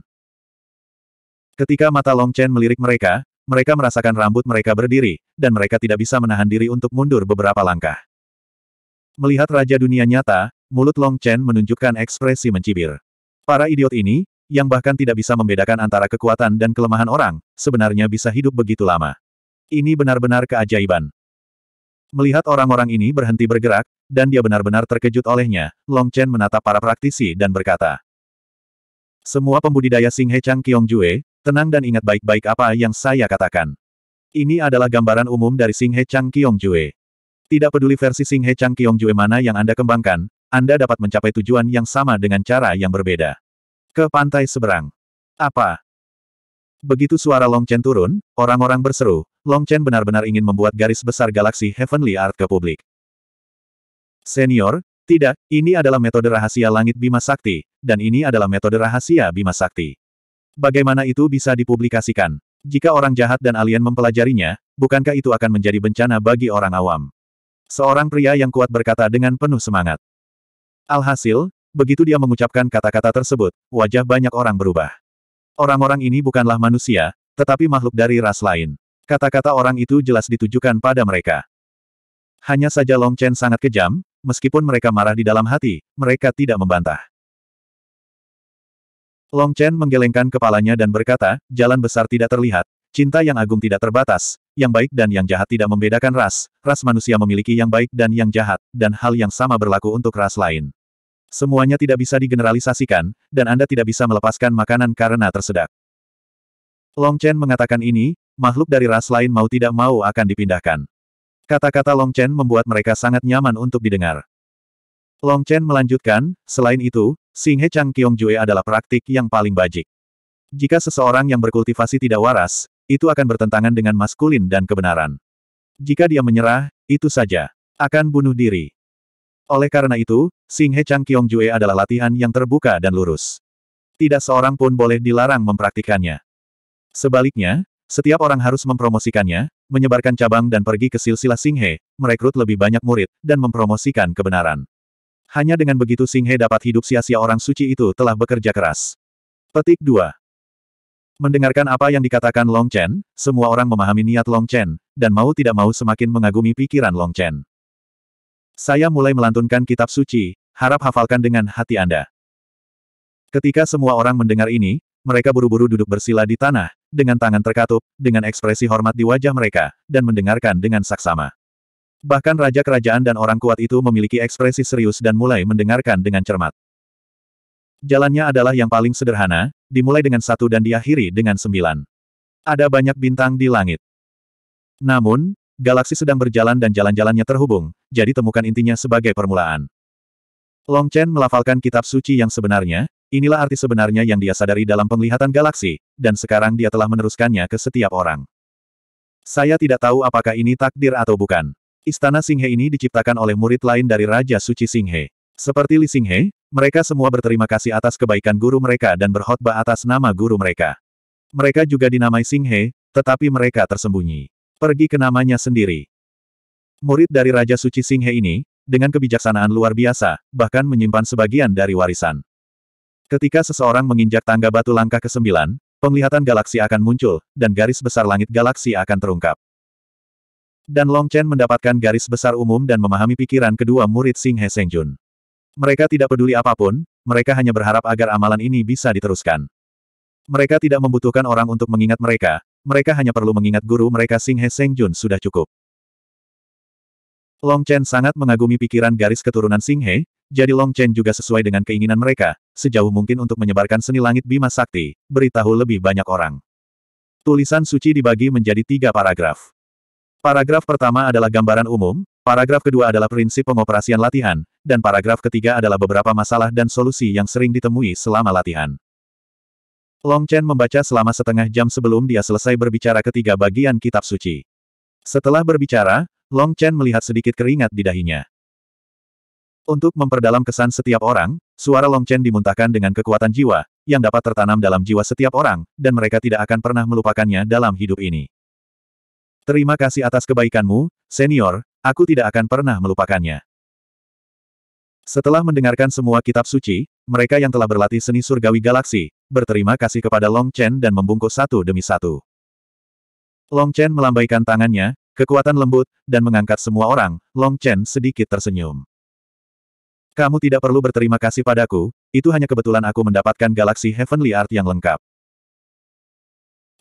Ketika mata Long Chen melirik mereka, mereka merasakan rambut mereka berdiri, dan mereka tidak bisa menahan diri untuk mundur beberapa langkah. Melihat Raja Dunia Nyata, mulut Long Chen menunjukkan ekspresi mencibir. Para idiot ini, yang bahkan tidak bisa membedakan antara kekuatan dan kelemahan orang, sebenarnya bisa hidup begitu lama. Ini benar-benar keajaiban. Melihat orang-orang ini berhenti bergerak, dan dia benar-benar terkejut olehnya, Long Chen menatap para praktisi dan berkata. Semua pembudidaya Singhe Chang Kiong Jue, tenang dan ingat baik-baik apa yang saya katakan. Ini adalah gambaran umum dari Singhe Chang Kiong Jue. Tidak peduli versi Singhe Chang Kiong Jue mana yang Anda kembangkan, anda dapat mencapai tujuan yang sama dengan cara yang berbeda. Ke pantai seberang. Apa? Begitu suara Long Chen turun, orang-orang berseru, Long Chen benar-benar ingin membuat garis besar galaksi Heavenly Art ke publik. Senior, tidak, ini adalah metode rahasia langit Bima Sakti, dan ini adalah metode rahasia Bima Sakti. Bagaimana itu bisa dipublikasikan? Jika orang jahat dan alien mempelajarinya, bukankah itu akan menjadi bencana bagi orang awam? Seorang pria yang kuat berkata dengan penuh semangat. Alhasil, begitu dia mengucapkan kata-kata tersebut, wajah banyak orang berubah. Orang-orang ini bukanlah manusia, tetapi makhluk dari ras lain. Kata-kata orang itu jelas ditujukan pada mereka. Hanya saja Long Chen sangat kejam, meskipun mereka marah di dalam hati, mereka tidak membantah. Long Chen menggelengkan kepalanya dan berkata, jalan besar tidak terlihat, Cinta yang agung tidak terbatas, yang baik dan yang jahat tidak membedakan ras, ras manusia memiliki yang baik dan yang jahat, dan hal yang sama berlaku untuk ras lain. Semuanya tidak bisa digeneralisasikan, dan Anda tidak bisa melepaskan makanan karena tersedak. Long Chen mengatakan ini, makhluk dari ras lain mau tidak mau akan dipindahkan. Kata-kata Long Chen membuat mereka sangat nyaman untuk didengar. Long Chen melanjutkan, selain itu, Singhe Chang Kyong Jue adalah praktik yang paling bajik. Jika seseorang yang berkultivasi tidak waras, itu akan bertentangan dengan maskulin dan kebenaran. Jika dia menyerah, itu saja. Akan bunuh diri. Oleh karena itu, Sing He Chang Kyong Jue adalah latihan yang terbuka dan lurus. Tidak seorang pun boleh dilarang mempraktikkannya. Sebaliknya, setiap orang harus mempromosikannya, menyebarkan cabang dan pergi ke silsilah Sing He, merekrut lebih banyak murid, dan mempromosikan kebenaran. Hanya dengan begitu Sing He dapat hidup sia-sia orang suci itu telah bekerja keras. Petik 2. Mendengarkan apa yang dikatakan Long Chen, semua orang memahami niat Long Chen, dan mau tidak mau semakin mengagumi pikiran Long Chen. Saya mulai melantunkan kitab suci, harap hafalkan dengan hati Anda. Ketika semua orang mendengar ini, mereka buru-buru duduk bersila di tanah, dengan tangan terkatup, dengan ekspresi hormat di wajah mereka, dan mendengarkan dengan saksama. Bahkan raja kerajaan dan orang kuat itu memiliki ekspresi serius dan mulai mendengarkan dengan cermat. Jalannya adalah yang paling sederhana, dimulai dengan satu dan diakhiri dengan sembilan. Ada banyak bintang di langit. Namun, galaksi sedang berjalan dan jalan-jalannya terhubung, jadi temukan intinya sebagai permulaan. Long Chen melafalkan kitab suci yang sebenarnya, inilah arti sebenarnya yang dia sadari dalam penglihatan galaksi, dan sekarang dia telah meneruskannya ke setiap orang. Saya tidak tahu apakah ini takdir atau bukan. Istana Singhe ini diciptakan oleh murid lain dari Raja Suci Singhe. Seperti Li Singhe, mereka semua berterima kasih atas kebaikan guru mereka dan berkhotbah atas nama guru mereka. Mereka juga dinamai Singhe, tetapi mereka tersembunyi. Pergi ke namanya sendiri. Murid dari Raja Suci Singhe ini, dengan kebijaksanaan luar biasa, bahkan menyimpan sebagian dari warisan. Ketika seseorang menginjak tangga batu langkah ke-9, penglihatan galaksi akan muncul, dan garis besar langit galaksi akan terungkap. Dan Long Chen mendapatkan garis besar umum dan memahami pikiran kedua murid Singhe Sengjun. Mereka tidak peduli apapun, mereka hanya berharap agar amalan ini bisa diteruskan. Mereka tidak membutuhkan orang untuk mengingat mereka, mereka hanya perlu mengingat guru mereka Sing He Seng Jun sudah cukup. Long Chen sangat mengagumi pikiran garis keturunan Sing He, jadi Long Chen juga sesuai dengan keinginan mereka, sejauh mungkin untuk menyebarkan seni langit Bima Sakti, beritahu lebih banyak orang. Tulisan suci dibagi menjadi tiga paragraf. Paragraf pertama adalah gambaran umum, Paragraf kedua adalah prinsip pengoperasian latihan, dan paragraf ketiga adalah beberapa masalah dan solusi yang sering ditemui selama latihan. Long Chen membaca selama setengah jam sebelum dia selesai berbicara ketiga bagian kitab suci. Setelah berbicara, Long Chen melihat sedikit keringat di dahinya. Untuk memperdalam kesan setiap orang, suara Long Chen dimuntahkan dengan kekuatan jiwa, yang dapat tertanam dalam jiwa setiap orang, dan mereka tidak akan pernah melupakannya dalam hidup ini. Terima kasih atas kebaikanmu, senior, Aku tidak akan pernah melupakannya. Setelah mendengarkan semua kitab suci, mereka yang telah berlatih seni surgawi galaksi, berterima kasih kepada Long Chen dan membungkus satu demi satu. Long Chen melambaikan tangannya, kekuatan lembut, dan mengangkat semua orang, Long Chen sedikit tersenyum. Kamu tidak perlu berterima kasih padaku, itu hanya kebetulan aku mendapatkan galaksi Heavenly Art yang lengkap.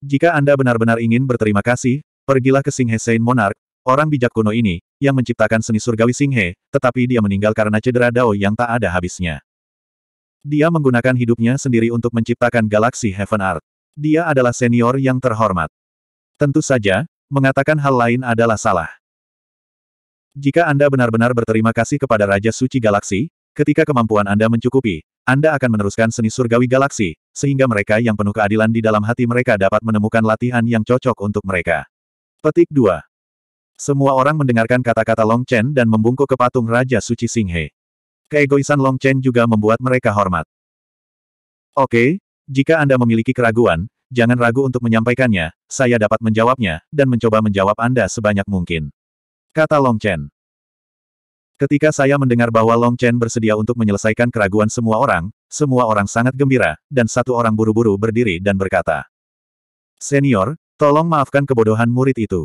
Jika Anda benar-benar ingin berterima kasih, pergilah ke Singhe Saint Monarch, Orang bijak kuno ini, yang menciptakan seni surgawi Singhe, tetapi dia meninggal karena cedera Dao yang tak ada habisnya. Dia menggunakan hidupnya sendiri untuk menciptakan galaksi Heaven Art. Dia adalah senior yang terhormat. Tentu saja, mengatakan hal lain adalah salah. Jika Anda benar-benar berterima kasih kepada Raja Suci Galaksi, ketika kemampuan Anda mencukupi, Anda akan meneruskan seni surgawi galaksi, sehingga mereka yang penuh keadilan di dalam hati mereka dapat menemukan latihan yang cocok untuk mereka. Petik 2. Semua orang mendengarkan kata-kata Long Chen dan membungkuk ke patung Raja Suci Singhe. Keegoisan Long Chen juga membuat mereka hormat. Oke, jika Anda memiliki keraguan, jangan ragu untuk menyampaikannya, saya dapat menjawabnya, dan mencoba menjawab Anda sebanyak mungkin. Kata Long Chen. Ketika saya mendengar bahwa Long Chen bersedia untuk menyelesaikan keraguan semua orang, semua orang sangat gembira, dan satu orang buru-buru berdiri dan berkata, Senior, tolong maafkan kebodohan murid itu.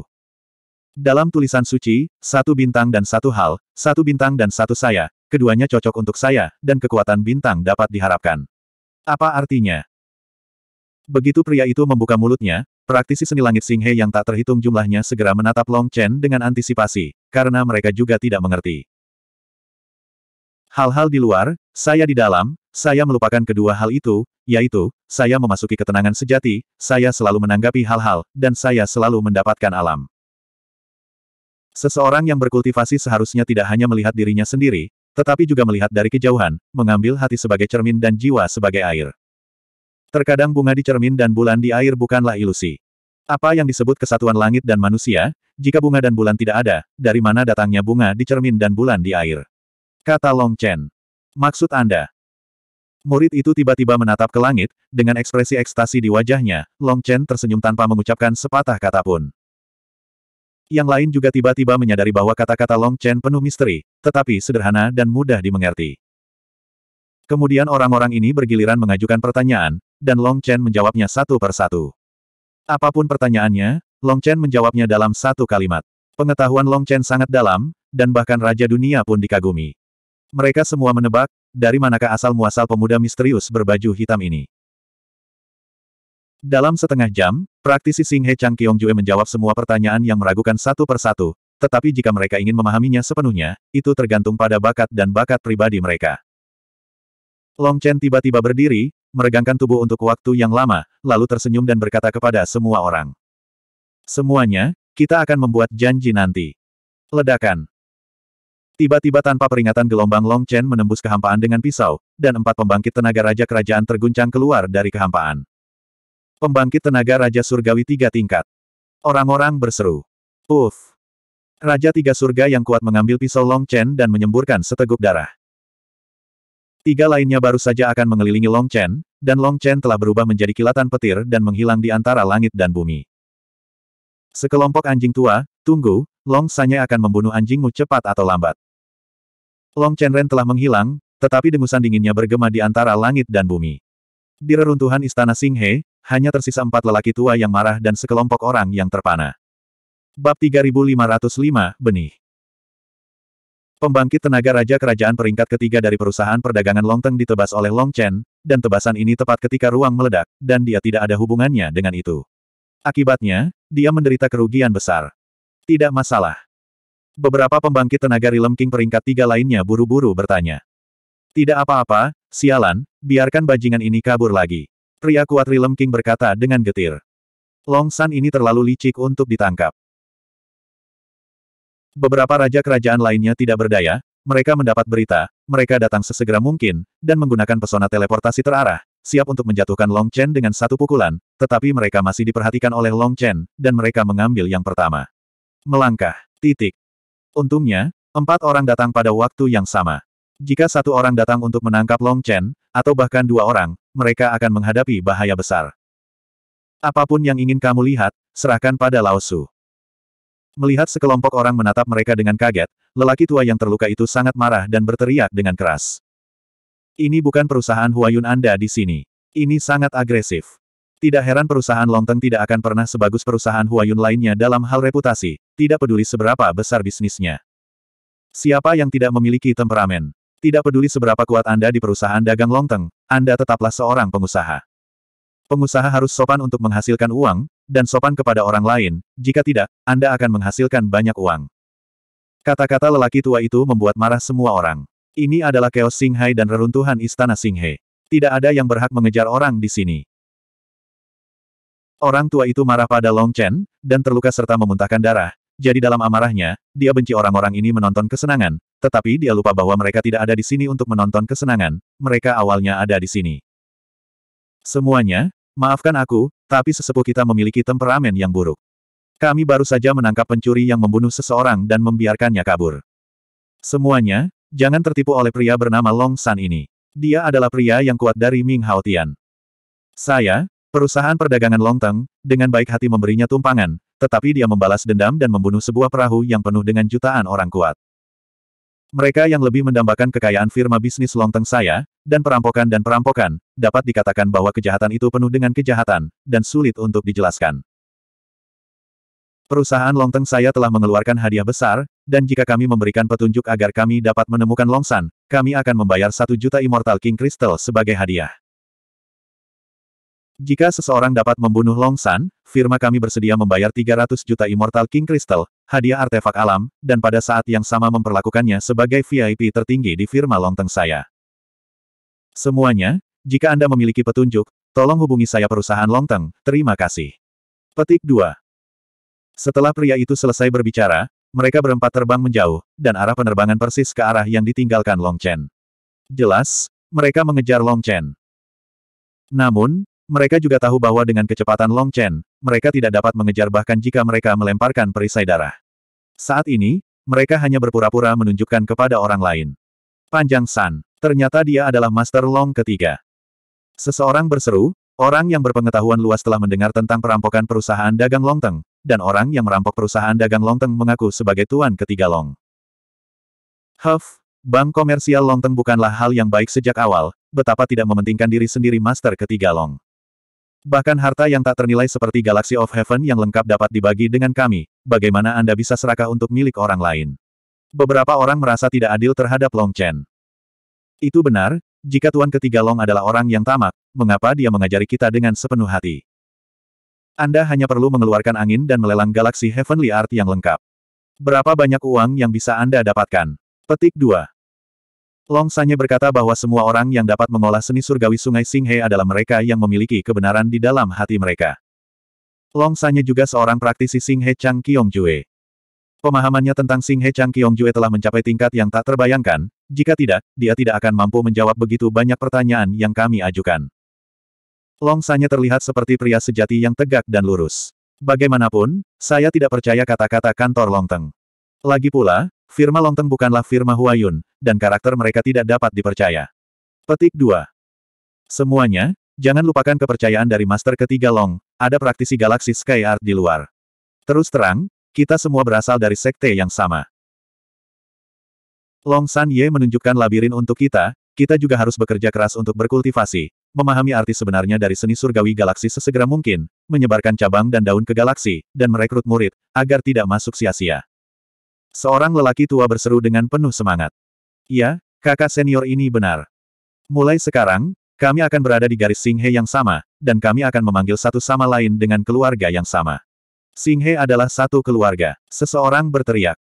Dalam tulisan suci, satu bintang dan satu hal, satu bintang dan satu saya, keduanya cocok untuk saya, dan kekuatan bintang dapat diharapkan. Apa artinya? Begitu pria itu membuka mulutnya, praktisi seni langit Singhe yang tak terhitung jumlahnya segera menatap Long Chen dengan antisipasi, karena mereka juga tidak mengerti. Hal-hal di luar, saya di dalam, saya melupakan kedua hal itu, yaitu, saya memasuki ketenangan sejati, saya selalu menanggapi hal-hal, dan saya selalu mendapatkan alam. Seseorang yang berkultivasi seharusnya tidak hanya melihat dirinya sendiri, tetapi juga melihat dari kejauhan, mengambil hati sebagai cermin dan jiwa sebagai air. Terkadang bunga di cermin dan bulan di air bukanlah ilusi. Apa yang disebut kesatuan langit dan manusia, jika bunga dan bulan tidak ada, dari mana datangnya bunga di cermin dan bulan di air? Kata Long Chen. Maksud Anda? Murid itu tiba-tiba menatap ke langit, dengan ekspresi ekstasi di wajahnya, Long Chen tersenyum tanpa mengucapkan sepatah kata pun. Yang lain juga tiba-tiba menyadari bahwa kata-kata Long Chen penuh misteri, tetapi sederhana dan mudah dimengerti. Kemudian orang-orang ini bergiliran mengajukan pertanyaan, dan Long Chen menjawabnya satu per satu. Apapun pertanyaannya, Long Chen menjawabnya dalam satu kalimat. Pengetahuan Long Chen sangat dalam, dan bahkan Raja Dunia pun dikagumi. Mereka semua menebak, dari manakah asal-muasal pemuda misterius berbaju hitam ini. Dalam setengah jam, praktisi Singhe Chang Kyong Jue menjawab semua pertanyaan yang meragukan satu persatu, tetapi jika mereka ingin memahaminya sepenuhnya, itu tergantung pada bakat dan bakat pribadi mereka. Long Chen tiba-tiba berdiri, meregangkan tubuh untuk waktu yang lama, lalu tersenyum dan berkata kepada semua orang. Semuanya, kita akan membuat janji nanti. Ledakan. Tiba-tiba tanpa peringatan gelombang Long Chen menembus kehampaan dengan pisau, dan empat pembangkit tenaga raja kerajaan terguncang keluar dari kehampaan. Pembangkit tenaga Raja Surgawi tiga tingkat. Orang-orang berseru. Uff! Raja tiga surga yang kuat mengambil pisau Long Chen dan menyemburkan seteguk darah. Tiga lainnya baru saja akan mengelilingi Long Chen, dan Long Chen telah berubah menjadi kilatan petir dan menghilang di antara langit dan bumi. Sekelompok anjing tua, tunggu, Long Sanya akan membunuh anjingmu cepat atau lambat. Long Chen Ren telah menghilang, tetapi dengusan dinginnya bergema di antara langit dan bumi. Di reruntuhan istana Singhe, hanya tersisa empat lelaki tua yang marah dan sekelompok orang yang terpana. Bab 3505, Benih Pembangkit tenaga Raja Kerajaan peringkat ketiga dari perusahaan perdagangan Longteng ditebas oleh Long Chen, dan tebasan ini tepat ketika ruang meledak, dan dia tidak ada hubungannya dengan itu. Akibatnya, dia menderita kerugian besar. Tidak masalah. Beberapa pembangkit tenaga Rilem King peringkat tiga lainnya buru-buru bertanya. Tidak apa-apa, sialan, biarkan bajingan ini kabur lagi. Pria Rilem King berkata dengan getir. Long San ini terlalu licik untuk ditangkap. Beberapa raja kerajaan lainnya tidak berdaya, mereka mendapat berita, mereka datang sesegera mungkin, dan menggunakan pesona teleportasi terarah, siap untuk menjatuhkan Long Chen dengan satu pukulan, tetapi mereka masih diperhatikan oleh Long Chen, dan mereka mengambil yang pertama. Melangkah, titik. Untungnya, empat orang datang pada waktu yang sama. Jika satu orang datang untuk menangkap Long Chen, atau bahkan dua orang, mereka akan menghadapi bahaya besar. Apapun yang ingin kamu lihat, serahkan pada Lao Melihat sekelompok orang menatap mereka dengan kaget, lelaki tua yang terluka itu sangat marah dan berteriak dengan keras. Ini bukan perusahaan Huayun Anda di sini. Ini sangat agresif. Tidak heran perusahaan Longteng tidak akan pernah sebagus perusahaan Huayun lainnya dalam hal reputasi, tidak peduli seberapa besar bisnisnya. Siapa yang tidak memiliki temperamen? Tidak peduli seberapa kuat Anda di perusahaan dagang longteng, Anda tetaplah seorang pengusaha. Pengusaha harus sopan untuk menghasilkan uang, dan sopan kepada orang lain, jika tidak, Anda akan menghasilkan banyak uang. Kata-kata lelaki tua itu membuat marah semua orang. Ini adalah keos Singhai dan reruntuhan istana Singhai. Tidak ada yang berhak mengejar orang di sini. Orang tua itu marah pada Long Chen, dan terluka serta memuntahkan darah, jadi dalam amarahnya, dia benci orang-orang ini menonton kesenangan, tetapi dia lupa bahwa mereka tidak ada di sini untuk menonton kesenangan, mereka awalnya ada di sini. Semuanya, maafkan aku, tapi sesepuh kita memiliki temperamen yang buruk. Kami baru saja menangkap pencuri yang membunuh seseorang dan membiarkannya kabur. Semuanya, jangan tertipu oleh pria bernama Long San ini. Dia adalah pria yang kuat dari Ming Haotian. Saya, perusahaan perdagangan Long Longteng, dengan baik hati memberinya tumpangan, tetapi dia membalas dendam dan membunuh sebuah perahu yang penuh dengan jutaan orang kuat. Mereka yang lebih mendambakan kekayaan firma bisnis longteng saya, dan perampokan dan perampokan, dapat dikatakan bahwa kejahatan itu penuh dengan kejahatan, dan sulit untuk dijelaskan. Perusahaan longteng saya telah mengeluarkan hadiah besar, dan jika kami memberikan petunjuk agar kami dapat menemukan Longsan, kami akan membayar satu juta Immortal King Crystal sebagai hadiah. Jika seseorang dapat membunuh Long San, firma kami bersedia membayar 300 juta Immortal King Crystal, hadiah artefak alam, dan pada saat yang sama memperlakukannya sebagai VIP tertinggi di firma Longteng saya. Semuanya, jika Anda memiliki petunjuk, tolong hubungi saya perusahaan Longteng, terima kasih. Petik 2. Setelah pria itu selesai berbicara, mereka berempat terbang menjauh, dan arah penerbangan persis ke arah yang ditinggalkan Long Chen. Jelas, mereka mengejar Long Chen. Namun, mereka juga tahu bahwa dengan kecepatan Long Chen, mereka tidak dapat mengejar bahkan jika mereka melemparkan perisai darah. Saat ini, mereka hanya berpura-pura menunjukkan kepada orang lain. Panjang San, ternyata dia adalah Master Long ketiga. Seseorang berseru, orang yang berpengetahuan luas telah mendengar tentang perampokan perusahaan dagang Longteng, dan orang yang merampok perusahaan dagang Longteng mengaku sebagai tuan ketiga Long. Huff, bank komersial Longteng bukanlah hal yang baik sejak awal, betapa tidak mementingkan diri sendiri Master ketiga Long. Bahkan harta yang tak ternilai seperti Galaxy of Heaven yang lengkap dapat dibagi dengan kami, bagaimana Anda bisa serakah untuk milik orang lain? Beberapa orang merasa tidak adil terhadap Long Chen. Itu benar, jika Tuan Ketiga Long adalah orang yang tamak, mengapa dia mengajari kita dengan sepenuh hati? Anda hanya perlu mengeluarkan angin dan melelang Galaxy Heavenly Art yang lengkap. Berapa banyak uang yang bisa Anda dapatkan? Petik 2. Long Sanye berkata bahwa semua orang yang dapat mengolah seni surgawi sungai Singhe adalah mereka yang memiliki kebenaran di dalam hati mereka. Long Sanye juga seorang praktisi Singhe Chang Jue. Pemahamannya tentang Singhe Chang Jue telah mencapai tingkat yang tak terbayangkan, jika tidak, dia tidak akan mampu menjawab begitu banyak pertanyaan yang kami ajukan. Long Sanye terlihat seperti pria sejati yang tegak dan lurus. Bagaimanapun, saya tidak percaya kata-kata kantor Longteng. Lagi pula, Firma Longteng bukanlah firma Huayun, dan karakter mereka tidak dapat dipercaya. Petik 2. Semuanya, jangan lupakan kepercayaan dari Master ketiga Long, ada praktisi galaksi Sky Art di luar. Terus terang, kita semua berasal dari sekte yang sama. Long San Ye menunjukkan labirin untuk kita, kita juga harus bekerja keras untuk berkultivasi, memahami arti sebenarnya dari seni surgawi galaksi sesegera mungkin, menyebarkan cabang dan daun ke galaksi, dan merekrut murid, agar tidak masuk sia-sia. Seorang lelaki tua berseru dengan penuh semangat. Ya, kakak senior ini benar. Mulai sekarang, kami akan berada di garis Singhe yang sama, dan kami akan memanggil satu sama lain dengan keluarga yang sama. Singhe adalah satu keluarga. Seseorang berteriak.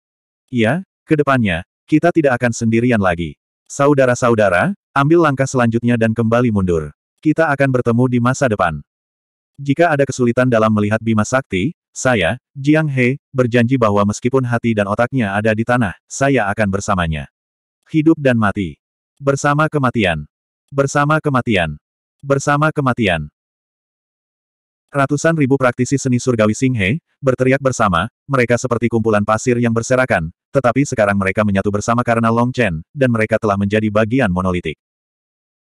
Ya, kedepannya, kita tidak akan sendirian lagi. Saudara-saudara, ambil langkah selanjutnya dan kembali mundur. Kita akan bertemu di masa depan. Jika ada kesulitan dalam melihat Bima Sakti, saya, Jiang He, berjanji bahwa meskipun hati dan otaknya ada di tanah, saya akan bersamanya. Hidup dan mati. Bersama kematian. Bersama kematian. Bersama kematian. Ratusan ribu praktisi seni surgawi Singhe, berteriak bersama, mereka seperti kumpulan pasir yang berserakan, tetapi sekarang mereka menyatu bersama karena Long Chen, dan mereka telah menjadi bagian monolitik.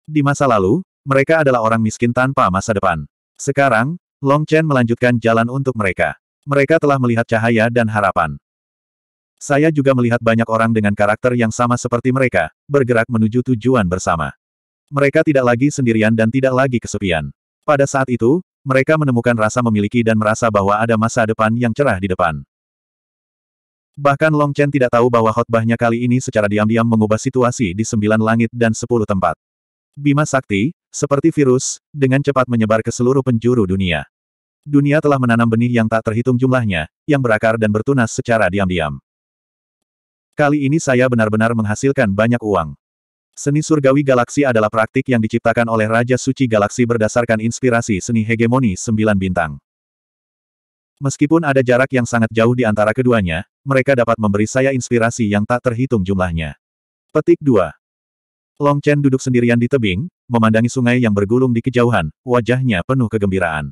Di masa lalu, mereka adalah orang miskin tanpa masa depan. Sekarang, Long Chen melanjutkan jalan untuk mereka. Mereka telah melihat cahaya dan harapan. Saya juga melihat banyak orang dengan karakter yang sama seperti mereka, bergerak menuju tujuan bersama. Mereka tidak lagi sendirian dan tidak lagi kesepian. Pada saat itu, mereka menemukan rasa memiliki dan merasa bahwa ada masa depan yang cerah di depan. Bahkan Long Chen tidak tahu bahwa khotbahnya kali ini secara diam-diam mengubah situasi di sembilan langit dan sepuluh tempat. Bima Sakti, seperti virus, dengan cepat menyebar ke seluruh penjuru dunia. Dunia telah menanam benih yang tak terhitung jumlahnya, yang berakar dan bertunas secara diam-diam. Kali ini saya benar-benar menghasilkan banyak uang. Seni surgawi galaksi adalah praktik yang diciptakan oleh Raja Suci Galaksi berdasarkan inspirasi seni hegemoni sembilan bintang. Meskipun ada jarak yang sangat jauh di antara keduanya, mereka dapat memberi saya inspirasi yang tak terhitung jumlahnya. Petik 2. Long Chen duduk sendirian di tebing, memandangi sungai yang bergulung di kejauhan, wajahnya penuh kegembiraan.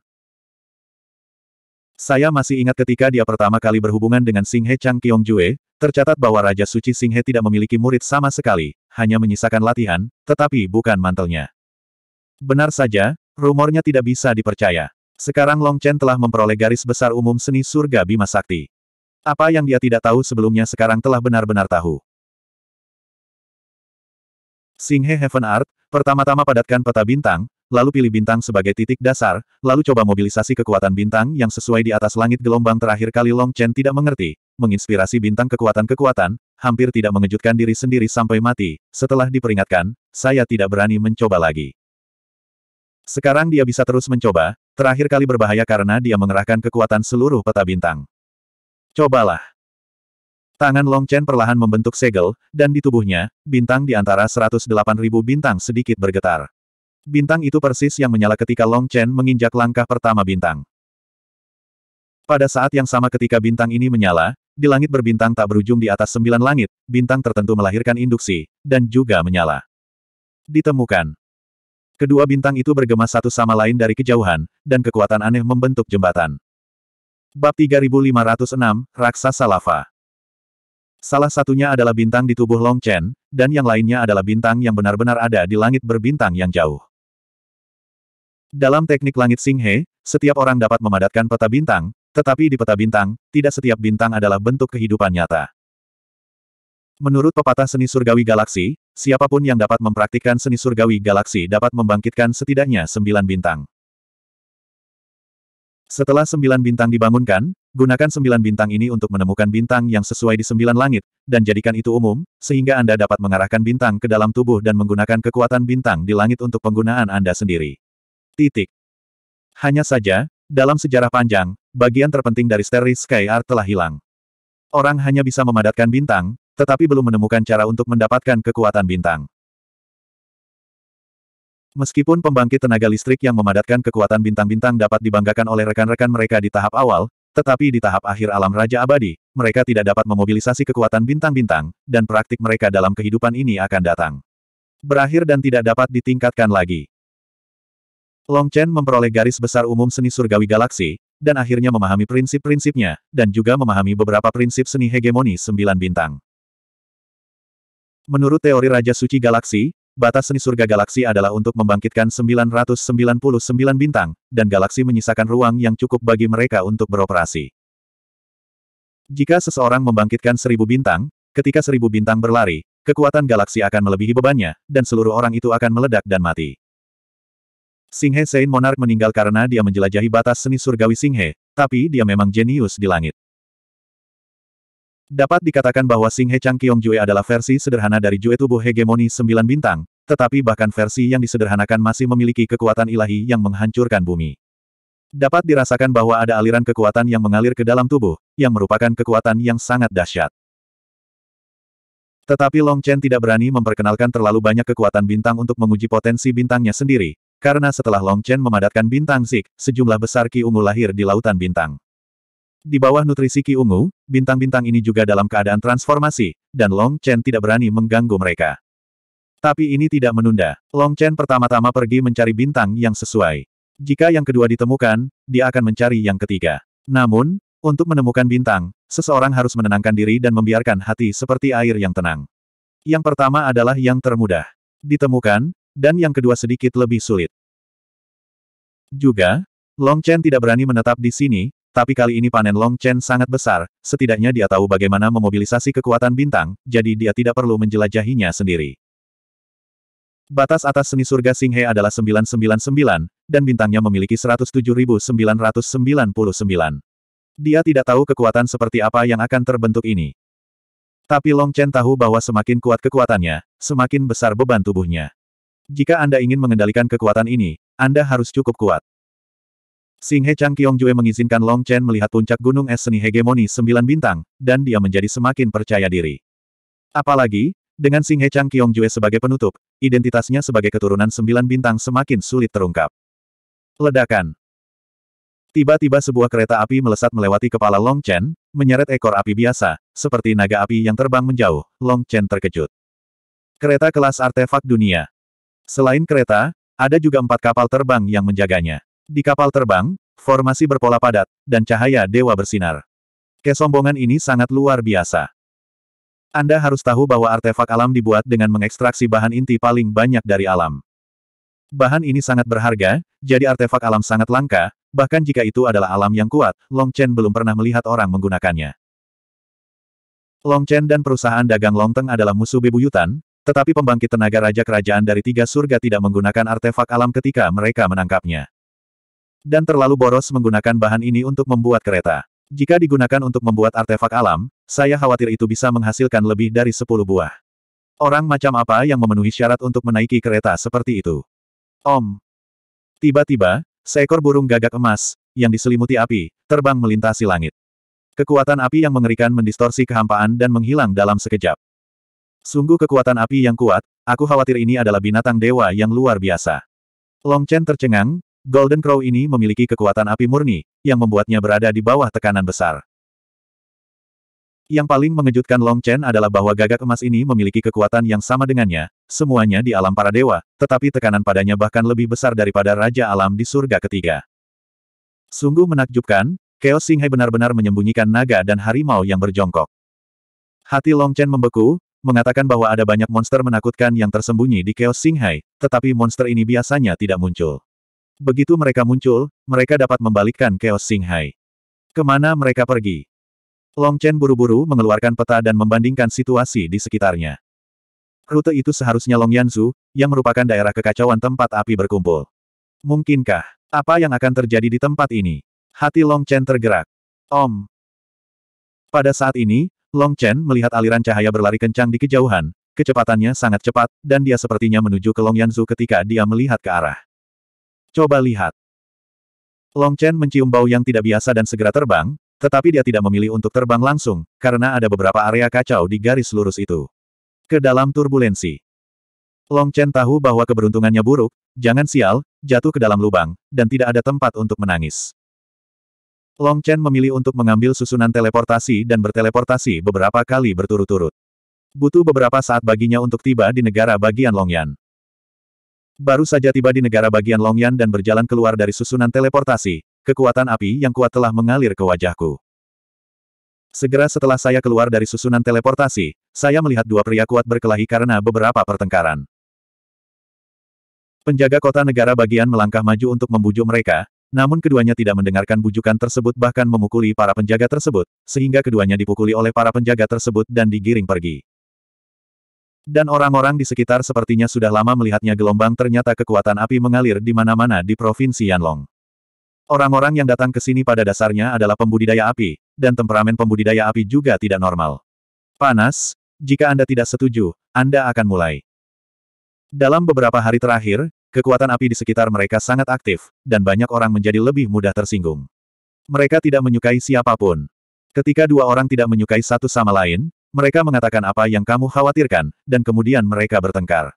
Saya masih ingat ketika dia pertama kali berhubungan dengan Singhe Chang Jue, tercatat bahwa Raja Suci Singhe tidak memiliki murid sama sekali, hanya menyisakan latihan, tetapi bukan mantelnya. Benar saja, rumornya tidak bisa dipercaya. Sekarang Long Chen telah memperoleh garis besar umum seni surga Bima Sakti. Apa yang dia tidak tahu sebelumnya sekarang telah benar-benar tahu. Singhe Heaven Art, pertama-tama padatkan peta bintang, lalu pilih bintang sebagai titik dasar, lalu coba mobilisasi kekuatan bintang yang sesuai di atas langit gelombang terakhir kali Long Chen tidak mengerti, menginspirasi bintang kekuatan-kekuatan, hampir tidak mengejutkan diri sendiri sampai mati, setelah diperingatkan, saya tidak berani mencoba lagi. Sekarang dia bisa terus mencoba, terakhir kali berbahaya karena dia mengerahkan kekuatan seluruh peta bintang. Cobalah. Tangan Long Chen perlahan membentuk segel, dan di tubuhnya, bintang di antara 108.000 bintang sedikit bergetar. Bintang itu persis yang menyala ketika Long Chen menginjak langkah pertama bintang. Pada saat yang sama ketika bintang ini menyala, di langit berbintang tak berujung di atas sembilan langit, bintang tertentu melahirkan induksi, dan juga menyala. Ditemukan. Kedua bintang itu bergema satu sama lain dari kejauhan, dan kekuatan aneh membentuk jembatan. Bab 3506, Raksasa Lava Salah satunya adalah bintang di tubuh Long Chen, dan yang lainnya adalah bintang yang benar-benar ada di langit berbintang yang jauh. Dalam teknik langit Singhe, setiap orang dapat memadatkan peta bintang, tetapi di peta bintang, tidak setiap bintang adalah bentuk kehidupan nyata. Menurut pepatah seni surgawi galaksi, siapapun yang dapat mempraktikkan seni surgawi galaksi dapat membangkitkan setidaknya sembilan bintang. Setelah sembilan bintang dibangunkan, gunakan sembilan bintang ini untuk menemukan bintang yang sesuai di sembilan langit, dan jadikan itu umum, sehingga Anda dapat mengarahkan bintang ke dalam tubuh dan menggunakan kekuatan bintang di langit untuk penggunaan Anda sendiri. Titik. Hanya saja, dalam sejarah panjang, bagian terpenting dari Starry Sky Art telah hilang. Orang hanya bisa memadatkan bintang, tetapi belum menemukan cara untuk mendapatkan kekuatan bintang. Meskipun pembangkit tenaga listrik yang memadatkan kekuatan bintang-bintang dapat dibanggakan oleh rekan-rekan mereka di tahap awal, tetapi di tahap akhir alam Raja Abadi, mereka tidak dapat memobilisasi kekuatan bintang-bintang, dan praktik mereka dalam kehidupan ini akan datang. Berakhir dan tidak dapat ditingkatkan lagi. Long Chen memperoleh garis besar umum seni surgawi galaksi, dan akhirnya memahami prinsip-prinsipnya, dan juga memahami beberapa prinsip seni hegemoni sembilan bintang. Menurut teori Raja Suci Galaksi, batas seni surga galaksi adalah untuk membangkitkan 999 bintang, dan galaksi menyisakan ruang yang cukup bagi mereka untuk beroperasi. Jika seseorang membangkitkan seribu bintang, ketika seribu bintang berlari, kekuatan galaksi akan melebihi bebannya, dan seluruh orang itu akan meledak dan mati. Singhe Sein Monarch meninggal karena dia menjelajahi batas seni surgawi Singhe, tapi dia memang jenius di langit. Dapat dikatakan bahwa Singhe Chang Kyong Jue adalah versi sederhana dari Jue tubuh hegemoni sembilan bintang, tetapi bahkan versi yang disederhanakan masih memiliki kekuatan ilahi yang menghancurkan bumi. Dapat dirasakan bahwa ada aliran kekuatan yang mengalir ke dalam tubuh, yang merupakan kekuatan yang sangat dahsyat. Tetapi Long Chen tidak berani memperkenalkan terlalu banyak kekuatan bintang untuk menguji potensi bintangnya sendiri, karena setelah Long Chen memadatkan bintang Zik, sejumlah besar Ki Ungu lahir di Lautan Bintang. Di bawah nutrisi Ki Ungu, bintang-bintang ini juga dalam keadaan transformasi, dan Long Chen tidak berani mengganggu mereka. Tapi ini tidak menunda. Long Chen pertama-tama pergi mencari bintang yang sesuai. Jika yang kedua ditemukan, dia akan mencari yang ketiga. Namun, untuk menemukan bintang, seseorang harus menenangkan diri dan membiarkan hati seperti air yang tenang. Yang pertama adalah yang termudah. Ditemukan, dan yang kedua sedikit lebih sulit. Juga, Long Chen tidak berani menetap di sini, tapi kali ini panen Long Chen sangat besar, setidaknya dia tahu bagaimana memobilisasi kekuatan bintang, jadi dia tidak perlu menjelajahinya sendiri. Batas atas seni surga Singhe adalah 999, dan bintangnya memiliki 107.999. Dia tidak tahu kekuatan seperti apa yang akan terbentuk ini. Tapi Long Chen tahu bahwa semakin kuat kekuatannya, semakin besar beban tubuhnya. Jika Anda ingin mengendalikan kekuatan ini, Anda harus cukup kuat. Sing He Chang Jue mengizinkan Long Chen melihat puncak gunung es seni hegemoni sembilan bintang, dan dia menjadi semakin percaya diri. Apalagi, dengan Sing He Chang Jue sebagai penutup, identitasnya sebagai keturunan sembilan bintang semakin sulit terungkap. Ledakan Tiba-tiba sebuah kereta api melesat melewati kepala Long Chen, menyeret ekor api biasa, seperti naga api yang terbang menjauh, Long Chen terkejut. Kereta kelas artefak dunia. Selain kereta, ada juga empat kapal terbang yang menjaganya. Di kapal terbang, formasi berpola padat, dan cahaya dewa bersinar. Kesombongan ini sangat luar biasa. Anda harus tahu bahwa artefak alam dibuat dengan mengekstraksi bahan inti paling banyak dari alam. Bahan ini sangat berharga, jadi artefak alam sangat langka, bahkan jika itu adalah alam yang kuat, Long Chen belum pernah melihat orang menggunakannya. Long Chen dan perusahaan dagang Long Teng adalah musuh bebuyutan, tetapi pembangkit tenaga raja kerajaan dari tiga surga tidak menggunakan artefak alam ketika mereka menangkapnya. Dan terlalu boros menggunakan bahan ini untuk membuat kereta. Jika digunakan untuk membuat artefak alam, saya khawatir itu bisa menghasilkan lebih dari sepuluh buah. Orang macam apa yang memenuhi syarat untuk menaiki kereta seperti itu? Om. Tiba-tiba, seekor burung gagak emas, yang diselimuti api, terbang melintasi langit. Kekuatan api yang mengerikan mendistorsi kehampaan dan menghilang dalam sekejap. Sungguh kekuatan api yang kuat, aku khawatir ini adalah binatang dewa yang luar biasa. Long Chen tercengang, Golden Crow ini memiliki kekuatan api murni, yang membuatnya berada di bawah tekanan besar. Yang paling mengejutkan Long Chen adalah bahwa gagak emas ini memiliki kekuatan yang sama dengannya, semuanya di alam para dewa, tetapi tekanan padanya bahkan lebih besar daripada Raja Alam di surga ketiga. Sungguh menakjubkan, Chaos Singhai benar-benar menyembunyikan naga dan harimau yang berjongkok. Hati Long Chen membeku, mengatakan bahwa ada banyak monster menakutkan yang tersembunyi di Chaos Singhai, tetapi monster ini biasanya tidak muncul. Begitu mereka muncul, mereka dapat membalikkan Chaos Singhai. Kemana mereka pergi? Long Chen buru-buru mengeluarkan peta dan membandingkan situasi di sekitarnya. Rute itu seharusnya Long Yanzu, yang merupakan daerah kekacauan tempat api berkumpul. Mungkinkah, apa yang akan terjadi di tempat ini? Hati Long Chen tergerak. Om. Pada saat ini, Long Chen melihat aliran cahaya berlari kencang di kejauhan, kecepatannya sangat cepat, dan dia sepertinya menuju ke Long Yanzu ketika dia melihat ke arah. Coba lihat. Long Chen mencium bau yang tidak biasa dan segera terbang, tetapi dia tidak memilih untuk terbang langsung, karena ada beberapa area kacau di garis lurus itu. Ke dalam turbulensi. Long Chen tahu bahwa keberuntungannya buruk, jangan sial, jatuh ke dalam lubang, dan tidak ada tempat untuk menangis. Long Chen memilih untuk mengambil susunan teleportasi dan berteleportasi beberapa kali berturut-turut. Butuh beberapa saat baginya untuk tiba di negara bagian Longyan. Baru saja tiba di negara bagian Longyan dan berjalan keluar dari susunan teleportasi, kekuatan api yang kuat telah mengalir ke wajahku. Segera setelah saya keluar dari susunan teleportasi, saya melihat dua pria kuat berkelahi karena beberapa pertengkaran. Penjaga kota negara bagian melangkah maju untuk membujuk mereka, namun keduanya tidak mendengarkan bujukan tersebut bahkan memukuli para penjaga tersebut, sehingga keduanya dipukuli oleh para penjaga tersebut dan digiring pergi. Dan orang-orang di sekitar sepertinya sudah lama melihatnya gelombang ternyata kekuatan api mengalir di mana-mana di provinsi Yanlong. Orang-orang yang datang ke sini pada dasarnya adalah pembudidaya api, dan temperamen pembudidaya api juga tidak normal. Panas, jika Anda tidak setuju, Anda akan mulai. Dalam beberapa hari terakhir, Kekuatan api di sekitar mereka sangat aktif, dan banyak orang menjadi lebih mudah tersinggung. Mereka tidak menyukai siapapun. Ketika dua orang tidak menyukai satu sama lain, mereka mengatakan apa yang kamu khawatirkan, dan kemudian mereka bertengkar.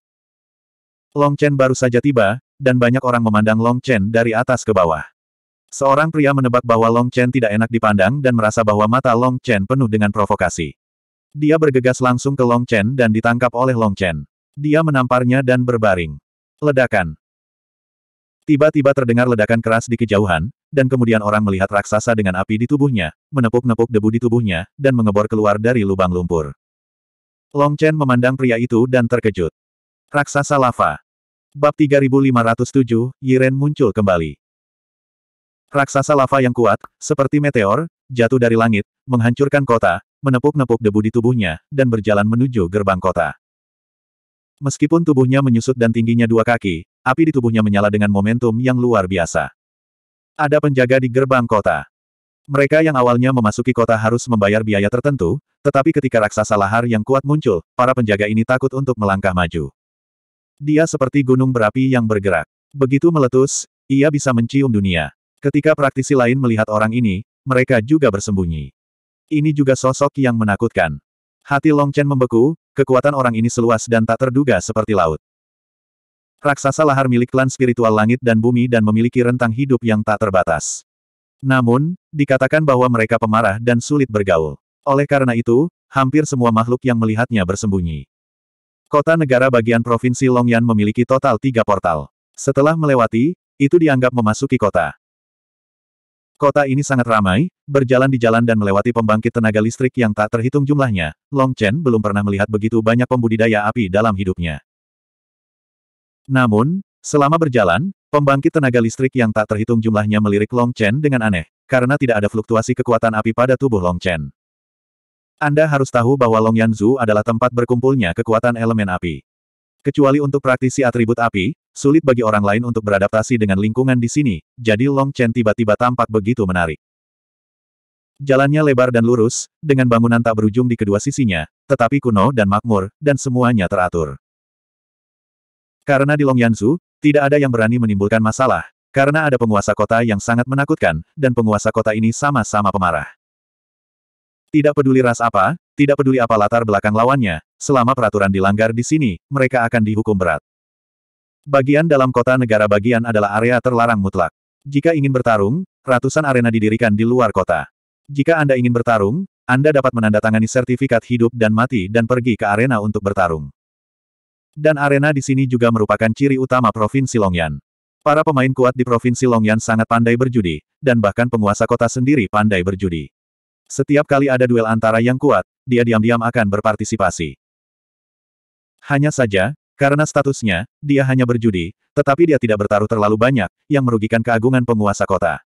Long Chen baru saja tiba, dan banyak orang memandang Long Chen dari atas ke bawah. Seorang pria menebak bahwa Long Chen tidak enak dipandang dan merasa bahwa mata Long Chen penuh dengan provokasi. Dia bergegas langsung ke Long Chen dan ditangkap oleh Long Chen. Dia menamparnya dan berbaring. Ledakan. Tiba-tiba terdengar ledakan keras di kejauhan, dan kemudian orang melihat raksasa dengan api di tubuhnya, menepuk-nepuk debu di tubuhnya, dan mengebor keluar dari lubang lumpur. Long Chen memandang pria itu dan terkejut. Raksasa lava. Bab 3507, Yiren muncul kembali. Raksasa lava yang kuat, seperti meteor, jatuh dari langit, menghancurkan kota, menepuk-nepuk debu di tubuhnya, dan berjalan menuju gerbang kota. Meskipun tubuhnya menyusut dan tingginya dua kaki, api di tubuhnya menyala dengan momentum yang luar biasa. Ada penjaga di gerbang kota. Mereka yang awalnya memasuki kota harus membayar biaya tertentu, tetapi ketika raksasa lahar yang kuat muncul, para penjaga ini takut untuk melangkah maju. Dia seperti gunung berapi yang bergerak. Begitu meletus, ia bisa mencium dunia. Ketika praktisi lain melihat orang ini, mereka juga bersembunyi. Ini juga sosok yang menakutkan. Hati Long Chen membeku, Kekuatan orang ini seluas dan tak terduga seperti laut. Raksasa lahar milik klan spiritual langit dan bumi dan memiliki rentang hidup yang tak terbatas. Namun, dikatakan bahwa mereka pemarah dan sulit bergaul. Oleh karena itu, hampir semua makhluk yang melihatnya bersembunyi. Kota negara bagian Provinsi Longyan memiliki total tiga portal. Setelah melewati, itu dianggap memasuki kota. Kota ini sangat ramai, Berjalan di jalan dan melewati pembangkit tenaga listrik yang tak terhitung jumlahnya, Long Chen belum pernah melihat begitu banyak pembudidaya api dalam hidupnya. Namun, selama berjalan, pembangkit tenaga listrik yang tak terhitung jumlahnya melirik Long Chen dengan aneh, karena tidak ada fluktuasi kekuatan api pada tubuh Long Chen. Anda harus tahu bahwa Long Yanzu adalah tempat berkumpulnya kekuatan elemen api. Kecuali untuk praktisi atribut api, sulit bagi orang lain untuk beradaptasi dengan lingkungan di sini, jadi Long Chen tiba-tiba tampak begitu menarik. Jalannya lebar dan lurus, dengan bangunan tak berujung di kedua sisinya, tetapi kuno dan makmur, dan semuanya teratur. Karena di Longyanzu, tidak ada yang berani menimbulkan masalah, karena ada penguasa kota yang sangat menakutkan, dan penguasa kota ini sama-sama pemarah. Tidak peduli ras apa, tidak peduli apa latar belakang lawannya, selama peraturan dilanggar di sini, mereka akan dihukum berat. Bagian dalam kota negara bagian adalah area terlarang mutlak. Jika ingin bertarung, ratusan arena didirikan di luar kota. Jika Anda ingin bertarung, Anda dapat menandatangani sertifikat hidup dan mati dan pergi ke arena untuk bertarung. Dan arena di sini juga merupakan ciri utama Provinsi Longyan. Para pemain kuat di Provinsi Longyan sangat pandai berjudi, dan bahkan penguasa kota sendiri pandai berjudi. Setiap kali ada duel antara yang kuat, dia diam-diam akan berpartisipasi. Hanya saja, karena statusnya, dia hanya berjudi, tetapi dia tidak bertaruh terlalu banyak, yang merugikan keagungan penguasa kota.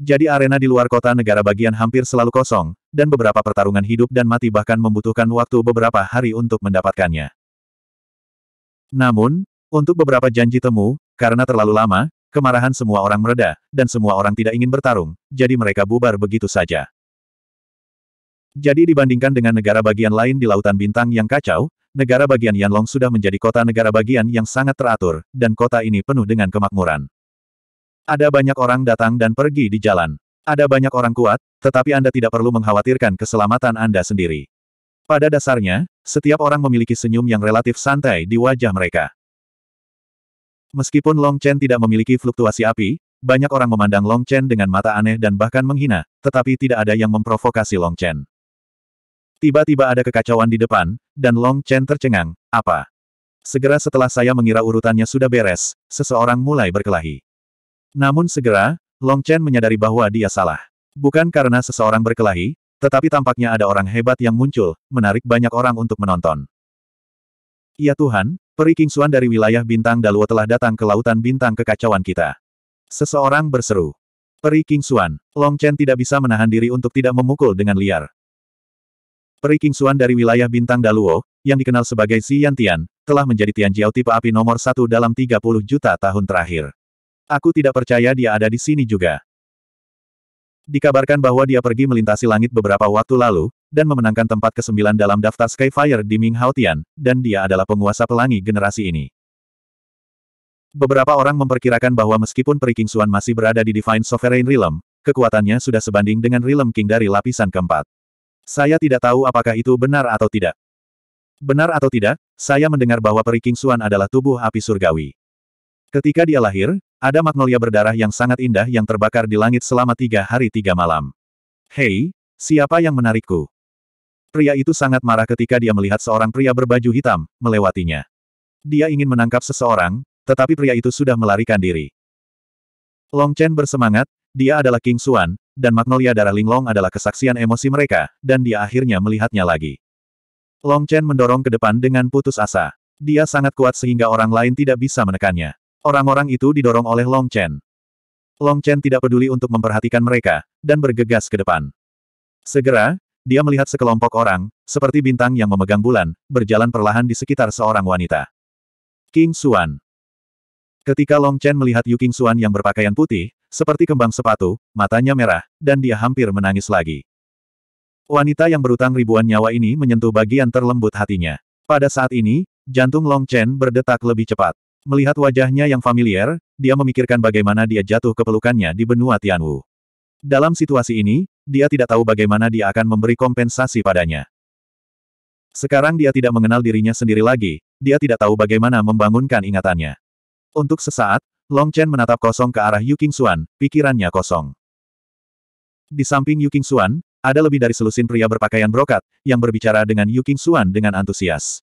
Jadi arena di luar kota negara bagian hampir selalu kosong, dan beberapa pertarungan hidup dan mati bahkan membutuhkan waktu beberapa hari untuk mendapatkannya. Namun, untuk beberapa janji temu, karena terlalu lama, kemarahan semua orang mereda, dan semua orang tidak ingin bertarung, jadi mereka bubar begitu saja. Jadi dibandingkan dengan negara bagian lain di Lautan Bintang yang kacau, negara bagian Yanlong sudah menjadi kota negara bagian yang sangat teratur, dan kota ini penuh dengan kemakmuran. Ada banyak orang datang dan pergi di jalan. Ada banyak orang kuat, tetapi Anda tidak perlu mengkhawatirkan keselamatan Anda sendiri. Pada dasarnya, setiap orang memiliki senyum yang relatif santai di wajah mereka. Meskipun Long Chen tidak memiliki fluktuasi api, banyak orang memandang Long Chen dengan mata aneh dan bahkan menghina, tetapi tidak ada yang memprovokasi Long Chen. Tiba-tiba ada kekacauan di depan, dan Long Chen tercengang, apa? Segera setelah saya mengira urutannya sudah beres, seseorang mulai berkelahi. Namun segera, Long Chen menyadari bahwa dia salah. Bukan karena seseorang berkelahi, tetapi tampaknya ada orang hebat yang muncul, menarik banyak orang untuk menonton. Ya Tuhan, peri King Suan dari wilayah Bintang Daluo telah datang ke Lautan Bintang Kekacauan kita. Seseorang berseru. Peri King Suan, Long Chen tidak bisa menahan diri untuk tidak memukul dengan liar. Peri King Suan dari wilayah Bintang Daluo, yang dikenal sebagai Xi Yantian, telah menjadi Tian Jiao tipe api nomor satu dalam 30 juta tahun terakhir. Aku tidak percaya dia ada di sini juga. Dikabarkan bahwa dia pergi melintasi langit beberapa waktu lalu, dan memenangkan tempat ke-9 dalam daftar Skyfire di Ming Haotian, dan dia adalah penguasa pelangi generasi ini. Beberapa orang memperkirakan bahwa meskipun Peri King Xuan masih berada di Divine Sovereign Realm, kekuatannya sudah sebanding dengan Realm King dari lapisan keempat. Saya tidak tahu apakah itu benar atau tidak. Benar atau tidak, saya mendengar bahwa Peri King Xuan adalah tubuh api surgawi. Ketika dia lahir, ada magnolia berdarah yang sangat indah yang terbakar di langit selama tiga hari tiga malam. Hei, siapa yang menarikku? Pria itu sangat marah ketika dia melihat seorang pria berbaju hitam, melewatinya. Dia ingin menangkap seseorang, tetapi pria itu sudah melarikan diri. Long Chen bersemangat, dia adalah King Xuan, dan magnolia darah Linglong adalah kesaksian emosi mereka, dan dia akhirnya melihatnya lagi. Long Chen mendorong ke depan dengan putus asa. Dia sangat kuat sehingga orang lain tidak bisa menekannya. Orang-orang itu didorong oleh Long Chen. Long Chen tidak peduli untuk memperhatikan mereka, dan bergegas ke depan. Segera, dia melihat sekelompok orang, seperti bintang yang memegang bulan, berjalan perlahan di sekitar seorang wanita. King Xuan. Ketika Long Chen melihat Yu King Xuan yang berpakaian putih, seperti kembang sepatu, matanya merah, dan dia hampir menangis lagi. Wanita yang berutang ribuan nyawa ini menyentuh bagian terlembut hatinya. Pada saat ini, jantung Long Chen berdetak lebih cepat. Melihat wajahnya yang familiar, dia memikirkan bagaimana dia jatuh ke pelukannya di benua Tianwu. Dalam situasi ini, dia tidak tahu bagaimana dia akan memberi kompensasi padanya. Sekarang dia tidak mengenal dirinya sendiri lagi, dia tidak tahu bagaimana membangunkan ingatannya. Untuk sesaat, Long Chen menatap kosong ke arah Yu Xuan, pikirannya kosong. Di samping Yu Xuan, ada lebih dari selusin pria berpakaian brokat, yang berbicara dengan Yu Xuan dengan antusias.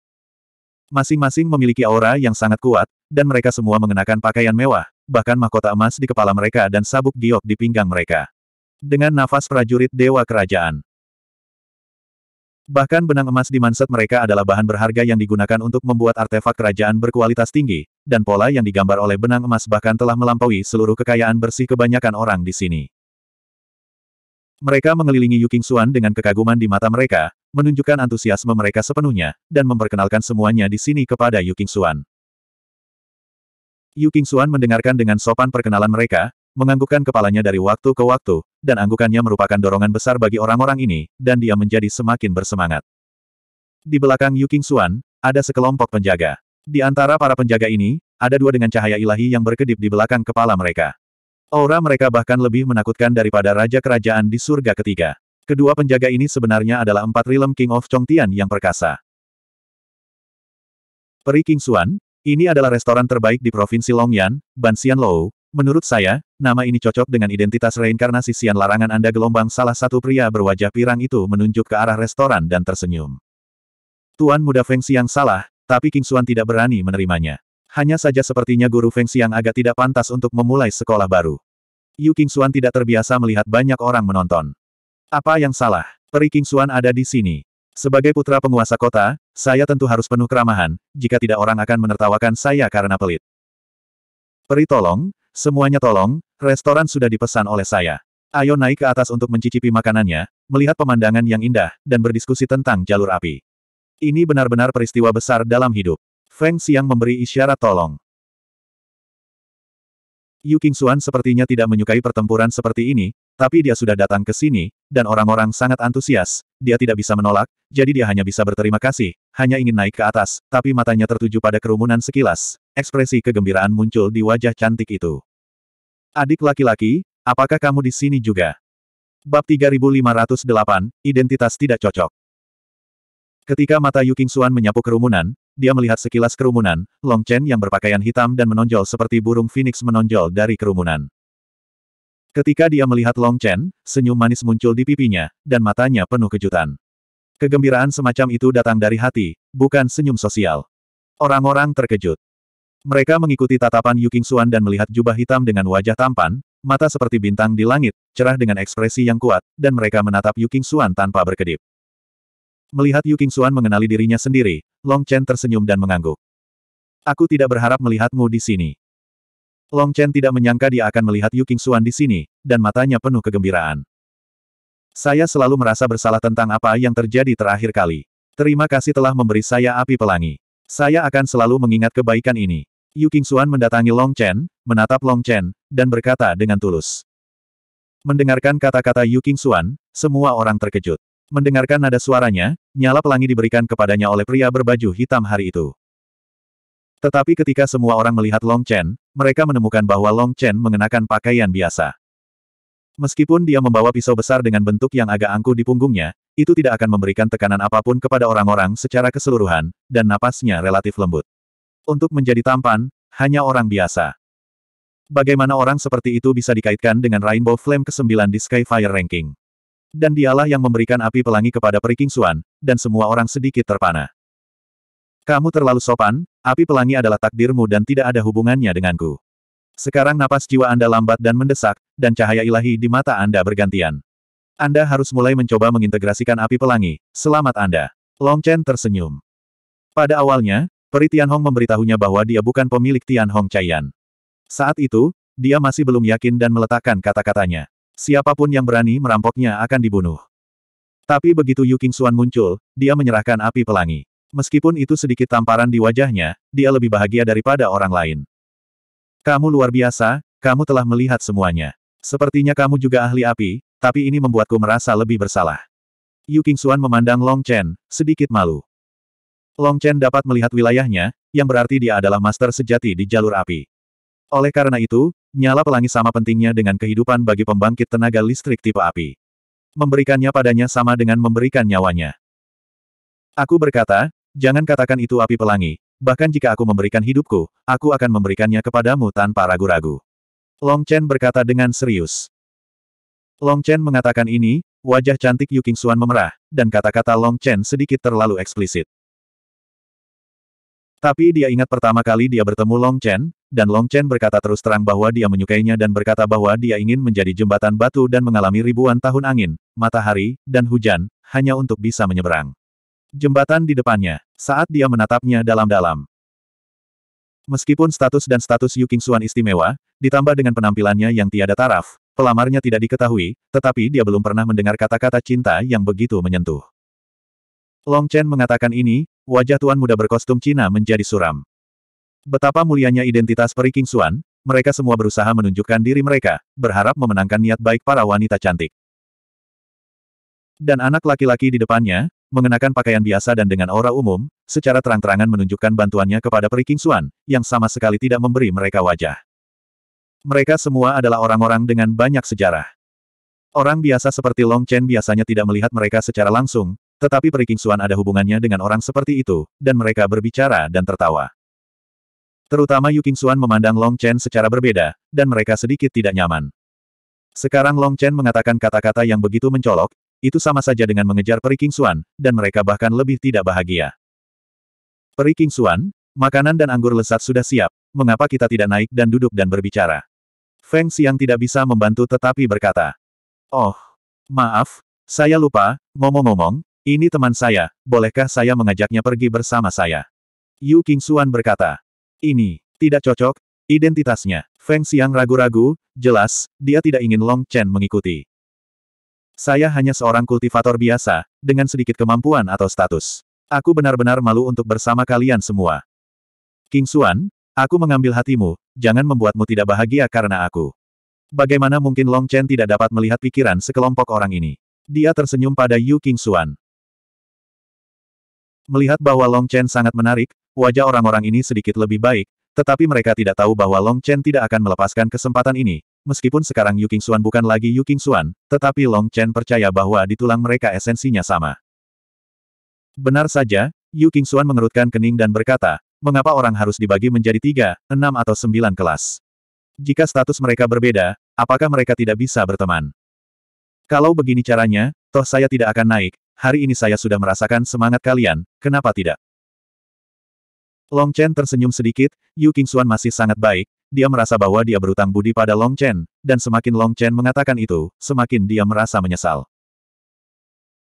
Masing-masing memiliki aura yang sangat kuat, dan mereka semua mengenakan pakaian mewah, bahkan mahkota emas di kepala mereka dan sabuk giok di pinggang mereka. Dengan nafas prajurit Dewa Kerajaan. Bahkan benang emas di manset mereka adalah bahan berharga yang digunakan untuk membuat artefak kerajaan berkualitas tinggi, dan pola yang digambar oleh benang emas bahkan telah melampaui seluruh kekayaan bersih kebanyakan orang di sini. Mereka mengelilingi Yuking Xuan dengan kekaguman di mata mereka, menunjukkan antusiasme mereka sepenuhnya, dan memperkenalkan semuanya di sini kepada Yuking Xuan. Yu King mendengarkan dengan sopan perkenalan mereka, menganggukkan kepalanya dari waktu ke waktu, dan anggukannya merupakan dorongan besar bagi orang-orang ini, dan dia menjadi semakin bersemangat. Di belakang Yu King ada sekelompok penjaga. Di antara para penjaga ini, ada dua dengan cahaya ilahi yang berkedip di belakang kepala mereka. Aura mereka bahkan lebih menakutkan daripada raja kerajaan di surga ketiga. Kedua penjaga ini sebenarnya adalah empat rilem King of Chongtian yang perkasa. Peri King Xuan, ini adalah restoran terbaik di Provinsi Longyan, Lou. Menurut saya, nama ini cocok dengan identitas reinkarnasi sian larangan Anda gelombang salah satu pria berwajah pirang itu menunjuk ke arah restoran dan tersenyum. Tuan muda Feng Xiang salah, tapi King Xuan tidak berani menerimanya. Hanya saja sepertinya guru Feng Xiang agak tidak pantas untuk memulai sekolah baru. Yu King Xuan tidak terbiasa melihat banyak orang menonton. Apa yang salah? Peri King Xuan ada di sini. Sebagai putra penguasa kota, saya tentu harus penuh keramahan, jika tidak orang akan menertawakan saya karena pelit. Peri tolong, semuanya tolong, restoran sudah dipesan oleh saya. Ayo naik ke atas untuk mencicipi makanannya, melihat pemandangan yang indah, dan berdiskusi tentang jalur api. Ini benar-benar peristiwa besar dalam hidup. Feng Xiang memberi isyarat tolong. Yu Xuan sepertinya tidak menyukai pertempuran seperti ini, tapi dia sudah datang ke sini, dan orang-orang sangat antusias. Dia tidak bisa menolak, jadi dia hanya bisa berterima kasih, hanya ingin naik ke atas, tapi matanya tertuju pada kerumunan sekilas. Ekspresi kegembiraan muncul di wajah cantik itu. Adik laki-laki, apakah kamu di sini juga? Bab 3508, Identitas Tidak Cocok Ketika mata Yu King Suan menyapu kerumunan, dia melihat sekilas kerumunan, Long Chen yang berpakaian hitam dan menonjol seperti burung phoenix menonjol dari kerumunan. Ketika dia melihat Long Chen, senyum manis muncul di pipinya, dan matanya penuh kejutan. Kegembiraan semacam itu datang dari hati, bukan senyum sosial. Orang-orang terkejut. Mereka mengikuti tatapan Yu Qingxuan dan melihat jubah hitam dengan wajah tampan, mata seperti bintang di langit, cerah dengan ekspresi yang kuat, dan mereka menatap Yu Qingxuan tanpa berkedip. Melihat Yu Qingxuan mengenali dirinya sendiri, Long Chen tersenyum dan mengangguk. Aku tidak berharap melihatmu di sini. Long Chen tidak menyangka dia akan melihat Yu Qingxuan di sini, dan matanya penuh kegembiraan. Saya selalu merasa bersalah tentang apa yang terjadi terakhir kali. Terima kasih telah memberi saya api pelangi. Saya akan selalu mengingat kebaikan ini. Yu Qingxuan mendatangi Long Chen, menatap Long Chen, dan berkata dengan tulus. Mendengarkan kata-kata Yu Qingxuan, semua orang terkejut. Mendengarkan nada suaranya, nyala pelangi diberikan kepadanya oleh pria berbaju hitam hari itu. Tetapi ketika semua orang melihat Long Chen, mereka menemukan bahwa Long Chen mengenakan pakaian biasa. Meskipun dia membawa pisau besar dengan bentuk yang agak angkuh di punggungnya, itu tidak akan memberikan tekanan apapun kepada orang-orang secara keseluruhan, dan napasnya relatif lembut. Untuk menjadi tampan, hanya orang biasa. Bagaimana orang seperti itu bisa dikaitkan dengan Rainbow Flame ke-9 di Skyfire Ranking? Dan dialah yang memberikan api pelangi kepada Periking Suan, dan semua orang sedikit terpana. Kamu terlalu sopan, api pelangi adalah takdirmu dan tidak ada hubungannya denganku. Sekarang napas jiwa Anda lambat dan mendesak, dan cahaya ilahi di mata Anda bergantian. Anda harus mulai mencoba mengintegrasikan api pelangi. Selamat Anda. Long Chen tersenyum. Pada awalnya, Peri Tianhong memberitahunya bahwa dia bukan pemilik Tianhong Chaiyan. Saat itu, dia masih belum yakin dan meletakkan kata-katanya. Siapapun yang berani merampoknya akan dibunuh. Tapi begitu Yu King Xuan muncul, dia menyerahkan api pelangi. Meskipun itu sedikit tamparan di wajahnya, dia lebih bahagia daripada orang lain. Kamu luar biasa, kamu telah melihat semuanya. Sepertinya kamu juga ahli api, tapi ini membuatku merasa lebih bersalah. Yu Qingxuan memandang Long Chen, sedikit malu. Long Chen dapat melihat wilayahnya, yang berarti dia adalah master sejati di jalur api. Oleh karena itu, nyala pelangi sama pentingnya dengan kehidupan bagi pembangkit tenaga listrik tipe api. Memberikannya padanya sama dengan memberikan nyawanya. Aku berkata, Jangan katakan itu api pelangi, bahkan jika aku memberikan hidupku, aku akan memberikannya kepadamu tanpa ragu-ragu. Long Chen berkata dengan serius. Long Chen mengatakan ini, wajah cantik Yu Xuan memerah, dan kata-kata Long Chen sedikit terlalu eksplisit. Tapi dia ingat pertama kali dia bertemu Long Chen, dan Long Chen berkata terus terang bahwa dia menyukainya dan berkata bahwa dia ingin menjadi jembatan batu dan mengalami ribuan tahun angin, matahari, dan hujan, hanya untuk bisa menyeberang. Jembatan di depannya, saat dia menatapnya dalam-dalam. Meskipun status dan status Yu Qingxuan istimewa, ditambah dengan penampilannya yang tiada taraf, pelamarnya tidak diketahui, tetapi dia belum pernah mendengar kata-kata cinta yang begitu menyentuh. Long Chen mengatakan ini, wajah tuan muda berkostum Cina menjadi suram. Betapa mulianya identitas peri Qingxuan, mereka semua berusaha menunjukkan diri mereka, berharap memenangkan niat baik para wanita cantik. Dan anak laki-laki di depannya, mengenakan pakaian biasa dan dengan aura umum, secara terang-terangan menunjukkan bantuannya kepada Peri King Suan, yang sama sekali tidak memberi mereka wajah. Mereka semua adalah orang-orang dengan banyak sejarah. Orang biasa seperti Long Chen biasanya tidak melihat mereka secara langsung, tetapi Peri King Suan ada hubungannya dengan orang seperti itu, dan mereka berbicara dan tertawa. Terutama Yu King Suan memandang Long Chen secara berbeda, dan mereka sedikit tidak nyaman. Sekarang Long Chen mengatakan kata-kata yang begitu mencolok, itu sama saja dengan mengejar peri King Xuan, dan mereka bahkan lebih tidak bahagia. Peri King Xuan, makanan dan anggur lesat sudah siap, mengapa kita tidak naik dan duduk dan berbicara? Feng Xiang tidak bisa membantu tetapi berkata, Oh, maaf, saya lupa, ngomong-ngomong, ini teman saya, bolehkah saya mengajaknya pergi bersama saya? Yu King Suan berkata, Ini, tidak cocok, identitasnya. Feng Xiang ragu-ragu, jelas, dia tidak ingin Long Chen mengikuti. Saya hanya seorang kultivator biasa, dengan sedikit kemampuan atau status. Aku benar-benar malu untuk bersama kalian semua. King Xuan, aku mengambil hatimu, jangan membuatmu tidak bahagia karena aku. Bagaimana mungkin Long Chen tidak dapat melihat pikiran sekelompok orang ini? Dia tersenyum pada Yu King Xuan. Melihat bahwa Long Chen sangat menarik, wajah orang-orang ini sedikit lebih baik, tetapi mereka tidak tahu bahwa Long Chen tidak akan melepaskan kesempatan ini, Meskipun sekarang Yu Qingxuan bukan lagi Yu Qingxuan, tetapi Long Chen percaya bahwa di tulang mereka esensinya sama. Benar saja, Yu Qingxuan mengerutkan kening dan berkata, mengapa orang harus dibagi menjadi tiga, enam atau sembilan kelas? Jika status mereka berbeda, apakah mereka tidak bisa berteman? Kalau begini caranya, toh saya tidak akan naik, hari ini saya sudah merasakan semangat kalian, kenapa tidak? Long Chen tersenyum sedikit, Yu Qingxuan masih sangat baik, dia merasa bahwa dia berutang budi pada Long Chen, dan semakin Long Chen mengatakan itu, semakin dia merasa menyesal.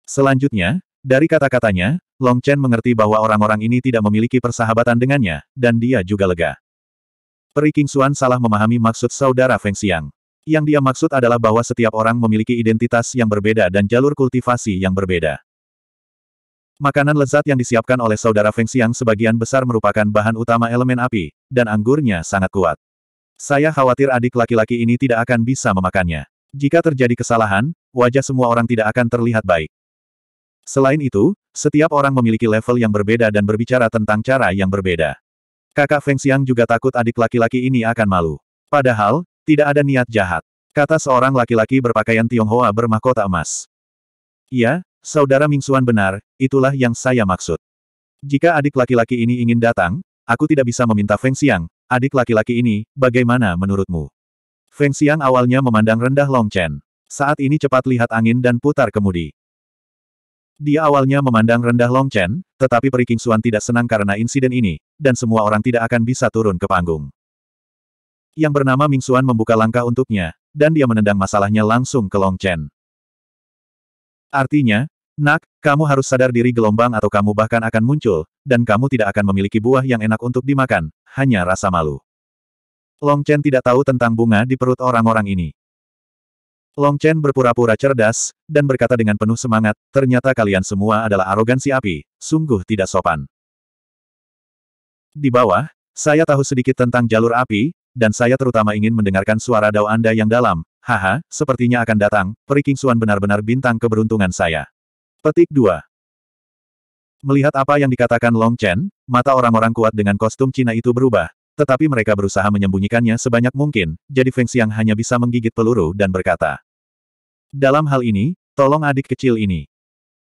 Selanjutnya, dari kata-katanya, Long Chen mengerti bahwa orang-orang ini tidak memiliki persahabatan dengannya, dan dia juga lega. Peri King Xuan salah memahami maksud saudara Feng Xiang. Yang dia maksud adalah bahwa setiap orang memiliki identitas yang berbeda dan jalur kultivasi yang berbeda. Makanan lezat yang disiapkan oleh saudara Feng Xiang sebagian besar merupakan bahan utama elemen api, dan anggurnya sangat kuat. Saya khawatir adik laki-laki ini tidak akan bisa memakannya. Jika terjadi kesalahan, wajah semua orang tidak akan terlihat baik. Selain itu, setiap orang memiliki level yang berbeda dan berbicara tentang cara yang berbeda. Kakak Feng Xiang juga takut adik laki-laki ini akan malu. Padahal, tidak ada niat jahat. Kata seorang laki-laki berpakaian Tionghoa bermahkota emas. Iya, saudara Mingsuan benar, itulah yang saya maksud. Jika adik laki-laki ini ingin datang, aku tidak bisa meminta Feng Xiang, Adik laki-laki ini, bagaimana menurutmu? Feng Xiang awalnya memandang rendah Long Chen. Saat ini cepat lihat angin dan putar kemudi. Dia awalnya memandang rendah Long Chen, tetapi Peri King Xuan tidak senang karena insiden ini, dan semua orang tidak akan bisa turun ke panggung. Yang bernama Ming Xuan membuka langkah untuknya, dan dia menendang masalahnya langsung ke Long Chen. Artinya, Nak, kamu harus sadar diri gelombang atau kamu bahkan akan muncul, dan kamu tidak akan memiliki buah yang enak untuk dimakan, hanya rasa malu. Long Chen tidak tahu tentang bunga di perut orang-orang ini. Long Chen berpura-pura cerdas, dan berkata dengan penuh semangat, ternyata kalian semua adalah arogansi api, sungguh tidak sopan. Di bawah, saya tahu sedikit tentang jalur api, dan saya terutama ingin mendengarkan suara dao Anda yang dalam, haha, sepertinya akan datang, Periking Suan benar-benar bintang keberuntungan saya. Petik 2. Melihat apa yang dikatakan Long Chen, mata orang-orang kuat dengan kostum Cina itu berubah, tetapi mereka berusaha menyembunyikannya sebanyak mungkin, jadi Feng Xiang hanya bisa menggigit peluru dan berkata. Dalam hal ini, tolong adik kecil ini.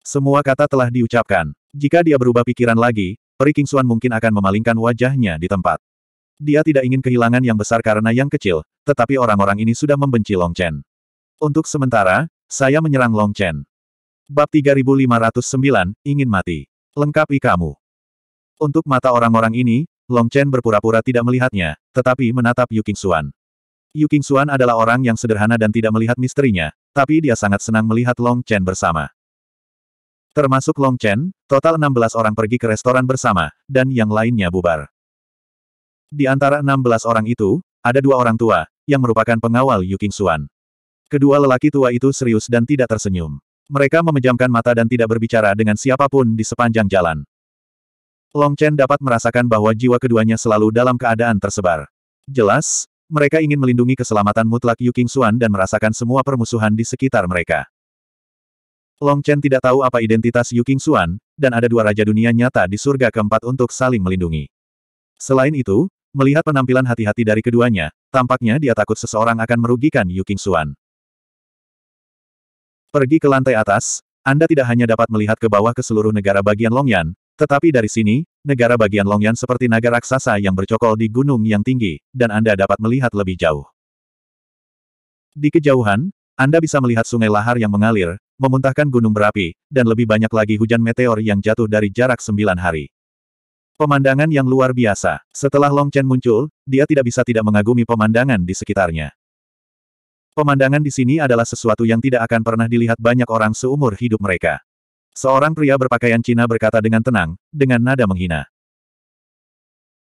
Semua kata telah diucapkan. Jika dia berubah pikiran lagi, Peri Suan mungkin akan memalingkan wajahnya di tempat. Dia tidak ingin kehilangan yang besar karena yang kecil, tetapi orang-orang ini sudah membenci Long Chen. Untuk sementara, saya menyerang Long Chen. Bab 3509, Ingin Mati. Lengkapi kamu. Untuk mata orang-orang ini, Long Chen berpura-pura tidak melihatnya, tetapi menatap Yu King Xuan. Yu King Xuan adalah orang yang sederhana dan tidak melihat misterinya, tapi dia sangat senang melihat Long Chen bersama. Termasuk Long Chen, total 16 orang pergi ke restoran bersama, dan yang lainnya bubar. Di antara 16 orang itu, ada dua orang tua, yang merupakan pengawal Yu King Xuan. Kedua lelaki tua itu serius dan tidak tersenyum. Mereka memejamkan mata dan tidak berbicara dengan siapapun di sepanjang jalan. Long Chen dapat merasakan bahwa jiwa keduanya selalu dalam keadaan tersebar. Jelas, mereka ingin melindungi keselamatan mutlak Yu King Xuan dan merasakan semua permusuhan di sekitar mereka. Long Chen tidak tahu apa identitas Yu King Xuan, dan ada dua raja dunia nyata di surga keempat untuk saling melindungi. Selain itu, melihat penampilan hati-hati dari keduanya, tampaknya dia takut seseorang akan merugikan Yu King Xuan. Pergi ke lantai atas, Anda tidak hanya dapat melihat ke bawah ke seluruh negara bagian Longyan, tetapi dari sini, negara bagian Longyan seperti naga raksasa yang bercokol di gunung yang tinggi, dan Anda dapat melihat lebih jauh. Di kejauhan, Anda bisa melihat sungai lahar yang mengalir, memuntahkan gunung berapi, dan lebih banyak lagi hujan meteor yang jatuh dari jarak sembilan hari. Pemandangan yang luar biasa. Setelah Long Chen muncul, dia tidak bisa tidak mengagumi pemandangan di sekitarnya. Pemandangan di sini adalah sesuatu yang tidak akan pernah dilihat banyak orang seumur hidup mereka. Seorang pria berpakaian Cina berkata dengan tenang, dengan nada menghina.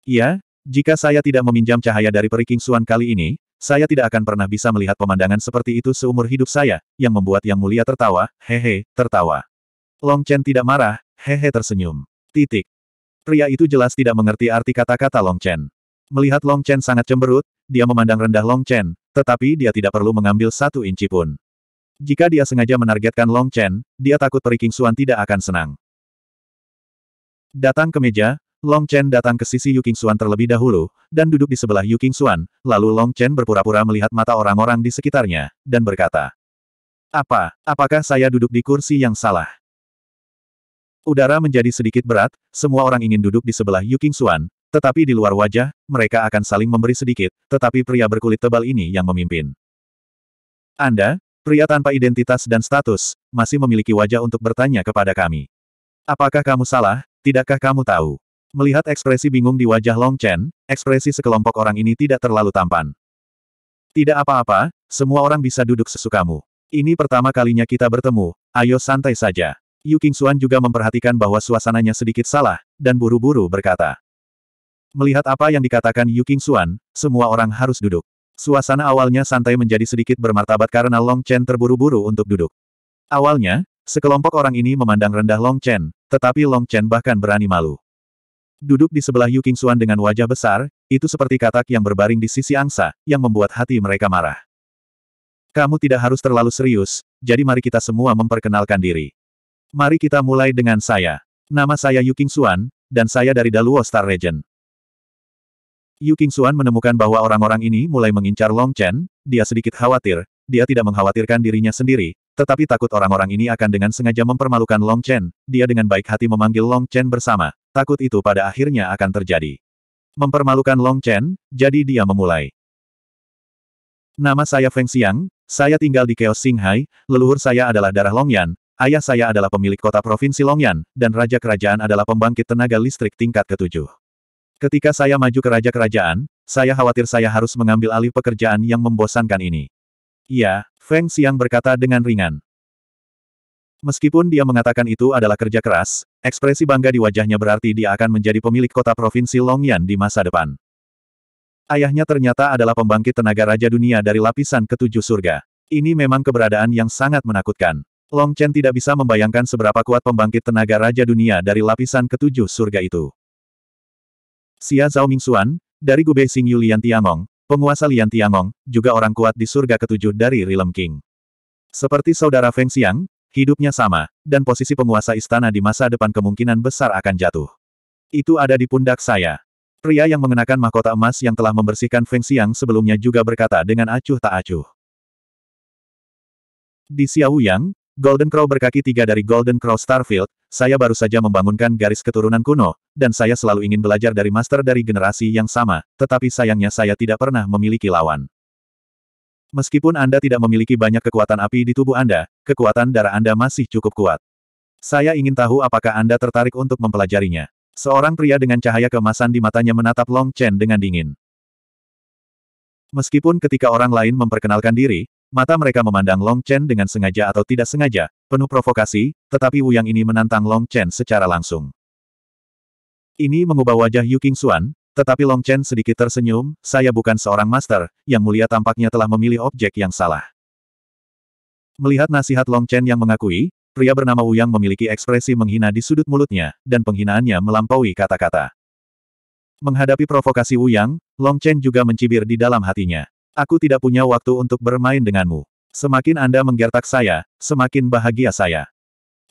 Iya, jika saya tidak meminjam cahaya dari periking suan kali ini, saya tidak akan pernah bisa melihat pemandangan seperti itu seumur hidup saya, yang membuat Yang Mulia tertawa, hehe, tertawa. Long Chen tidak marah, hehe tersenyum. Titik. Pria itu jelas tidak mengerti arti kata-kata Long Chen. Melihat Long Chen sangat cemberut, dia memandang rendah Long Chen, tetapi dia tidak perlu mengambil satu inci pun. Jika dia sengaja menargetkan Long Chen, dia takut Periking Suan tidak akan senang. Datang ke meja, Long Chen datang ke sisi Yu Suan terlebih dahulu, dan duduk di sebelah Yu Suan, lalu Long Chen berpura-pura melihat mata orang-orang di sekitarnya, dan berkata, Apa, apakah saya duduk di kursi yang salah? Udara menjadi sedikit berat, semua orang ingin duduk di sebelah Yu Suan, tetapi di luar wajah, mereka akan saling memberi sedikit, tetapi pria berkulit tebal ini yang memimpin. Anda, pria tanpa identitas dan status, masih memiliki wajah untuk bertanya kepada kami. Apakah kamu salah, tidakkah kamu tahu? Melihat ekspresi bingung di wajah Long Chen, ekspresi sekelompok orang ini tidak terlalu tampan. Tidak apa-apa, semua orang bisa duduk sesukamu. Ini pertama kalinya kita bertemu, ayo santai saja. Yu Qingxuan juga memperhatikan bahwa suasananya sedikit salah, dan buru-buru berkata. Melihat apa yang dikatakan Yu King Xuan, semua orang harus duduk. Suasana awalnya santai menjadi sedikit bermartabat karena Long Chen terburu-buru untuk duduk. Awalnya, sekelompok orang ini memandang rendah Long Chen, tetapi Long Chen bahkan berani malu. Duduk di sebelah Yu King Xuan dengan wajah besar, itu seperti katak yang berbaring di sisi angsa, yang membuat hati mereka marah. Kamu tidak harus terlalu serius, jadi mari kita semua memperkenalkan diri. Mari kita mulai dengan saya. Nama saya King Xuan, dan saya dari Daluo Star Region. Yu King Xuan menemukan bahwa orang-orang ini mulai mengincar Long Chen, dia sedikit khawatir, dia tidak mengkhawatirkan dirinya sendiri, tetapi takut orang-orang ini akan dengan sengaja mempermalukan Long Chen, dia dengan baik hati memanggil Long Chen bersama, takut itu pada akhirnya akan terjadi. Mempermalukan Long Chen, jadi dia memulai. Nama saya Feng Xiang, saya tinggal di Chaos Singhai, leluhur saya adalah darah Longyan, ayah saya adalah pemilik kota provinsi Longyan, dan raja kerajaan adalah pembangkit tenaga listrik tingkat ketujuh. Ketika saya maju ke Raja Kerajaan, saya khawatir saya harus mengambil alih pekerjaan yang membosankan ini. Iya, Feng Xiang berkata dengan ringan. Meskipun dia mengatakan itu adalah kerja keras, ekspresi bangga di wajahnya berarti dia akan menjadi pemilik kota Provinsi Longyan di masa depan. Ayahnya ternyata adalah pembangkit tenaga Raja Dunia dari lapisan ketujuh surga. Ini memang keberadaan yang sangat menakutkan. Long Chen tidak bisa membayangkan seberapa kuat pembangkit tenaga Raja Dunia dari lapisan ketujuh surga itu. Xia Zhao Mingxuan, dari Gubei Xingyu Lian Tiangong, penguasa Lian Tiangong, juga orang kuat di surga ketujuh dari Rilem King. Seperti saudara Feng Xiang, hidupnya sama, dan posisi penguasa istana di masa depan kemungkinan besar akan jatuh. Itu ada di pundak saya. Pria yang mengenakan mahkota emas yang telah membersihkan Feng Xiang sebelumnya juga berkata dengan acuh tak acuh. Di Xiaoyang, Golden Crow berkaki tiga dari Golden Crow Starfield, saya baru saja membangunkan garis keturunan kuno, dan saya selalu ingin belajar dari master dari generasi yang sama, tetapi sayangnya saya tidak pernah memiliki lawan. Meskipun Anda tidak memiliki banyak kekuatan api di tubuh Anda, kekuatan darah Anda masih cukup kuat. Saya ingin tahu apakah Anda tertarik untuk mempelajarinya. Seorang pria dengan cahaya kemasan di matanya menatap Long Chen dengan dingin. Meskipun ketika orang lain memperkenalkan diri, mata mereka memandang Long Chen dengan sengaja atau tidak sengaja, penuh provokasi, tetapi Wuyang ini menantang Long Chen secara langsung. Ini mengubah wajah Yu King Xuan, tetapi Long Chen sedikit tersenyum, saya bukan seorang master, yang mulia tampaknya telah memilih objek yang salah. Melihat nasihat Long Chen yang mengakui, pria bernama Wuyang memiliki ekspresi menghina di sudut mulutnya, dan penghinaannya melampaui kata-kata. Menghadapi provokasi Wuyang, Long Chen juga mencibir di dalam hatinya. Aku tidak punya waktu untuk bermain denganmu. Semakin Anda menggertak saya, semakin bahagia saya.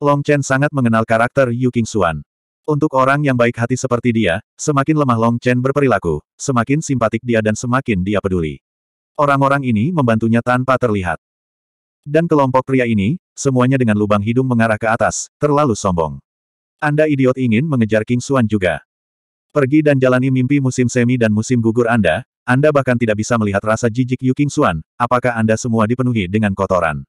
Long Chen sangat mengenal karakter Yu King Xuan. Untuk orang yang baik hati seperti dia, semakin lemah Long Chen berperilaku, semakin simpatik dia dan semakin dia peduli. Orang-orang ini membantunya tanpa terlihat. Dan kelompok pria ini, semuanya dengan lubang hidung mengarah ke atas, terlalu sombong. Anda idiot ingin mengejar King Xuan juga. Pergi dan jalani mimpi musim semi dan musim gugur Anda, anda bahkan tidak bisa melihat rasa jijik Yu King Xuan, apakah Anda semua dipenuhi dengan kotoran.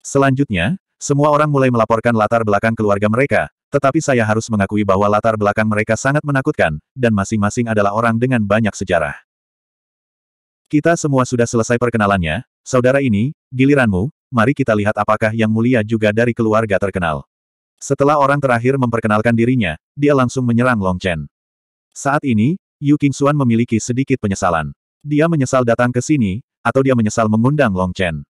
Selanjutnya, semua orang mulai melaporkan latar belakang keluarga mereka, tetapi saya harus mengakui bahwa latar belakang mereka sangat menakutkan, dan masing-masing adalah orang dengan banyak sejarah. Kita semua sudah selesai perkenalannya, saudara ini, giliranmu, mari kita lihat apakah yang mulia juga dari keluarga terkenal. Setelah orang terakhir memperkenalkan dirinya, dia langsung menyerang Long Chen. Saat ini, Yu Qingxuan memiliki sedikit penyesalan. Dia menyesal datang ke sini, atau dia menyesal mengundang Long Chen.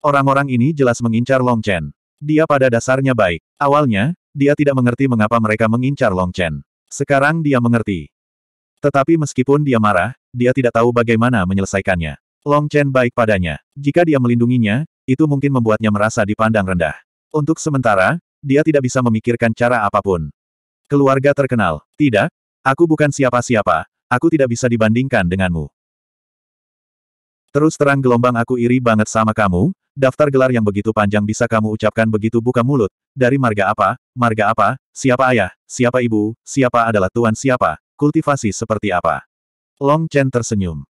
Orang-orang ini jelas mengincar Long Chen. Dia pada dasarnya baik. Awalnya, dia tidak mengerti mengapa mereka mengincar Long Chen. Sekarang dia mengerti. Tetapi meskipun dia marah, dia tidak tahu bagaimana menyelesaikannya. Long Chen baik padanya. Jika dia melindunginya, itu mungkin membuatnya merasa dipandang rendah. Untuk sementara, dia tidak bisa memikirkan cara apapun. Keluarga terkenal. Tidak, Aku bukan siapa-siapa, aku tidak bisa dibandingkan denganmu. Terus terang gelombang aku iri banget sama kamu, daftar gelar yang begitu panjang bisa kamu ucapkan begitu buka mulut, dari marga apa, marga apa, siapa ayah, siapa ibu, siapa adalah tuan siapa, kultivasi seperti apa. Long Chen tersenyum.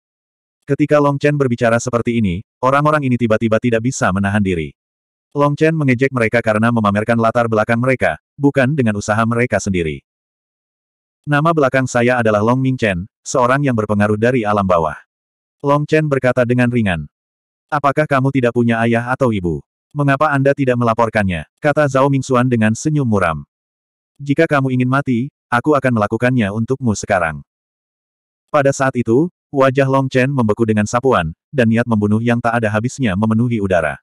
Ketika Long Chen berbicara seperti ini, orang-orang ini tiba-tiba tidak bisa menahan diri. Long Chen mengejek mereka karena memamerkan latar belakang mereka, bukan dengan usaha mereka sendiri. Nama belakang saya adalah Long Ming Chen, seorang yang berpengaruh dari alam bawah. Long Chen berkata dengan ringan. Apakah kamu tidak punya ayah atau ibu? Mengapa Anda tidak melaporkannya? Kata Zhao Mingxuan dengan senyum muram. Jika kamu ingin mati, aku akan melakukannya untukmu sekarang. Pada saat itu, wajah Long Chen membeku dengan sapuan, dan niat membunuh yang tak ada habisnya memenuhi udara.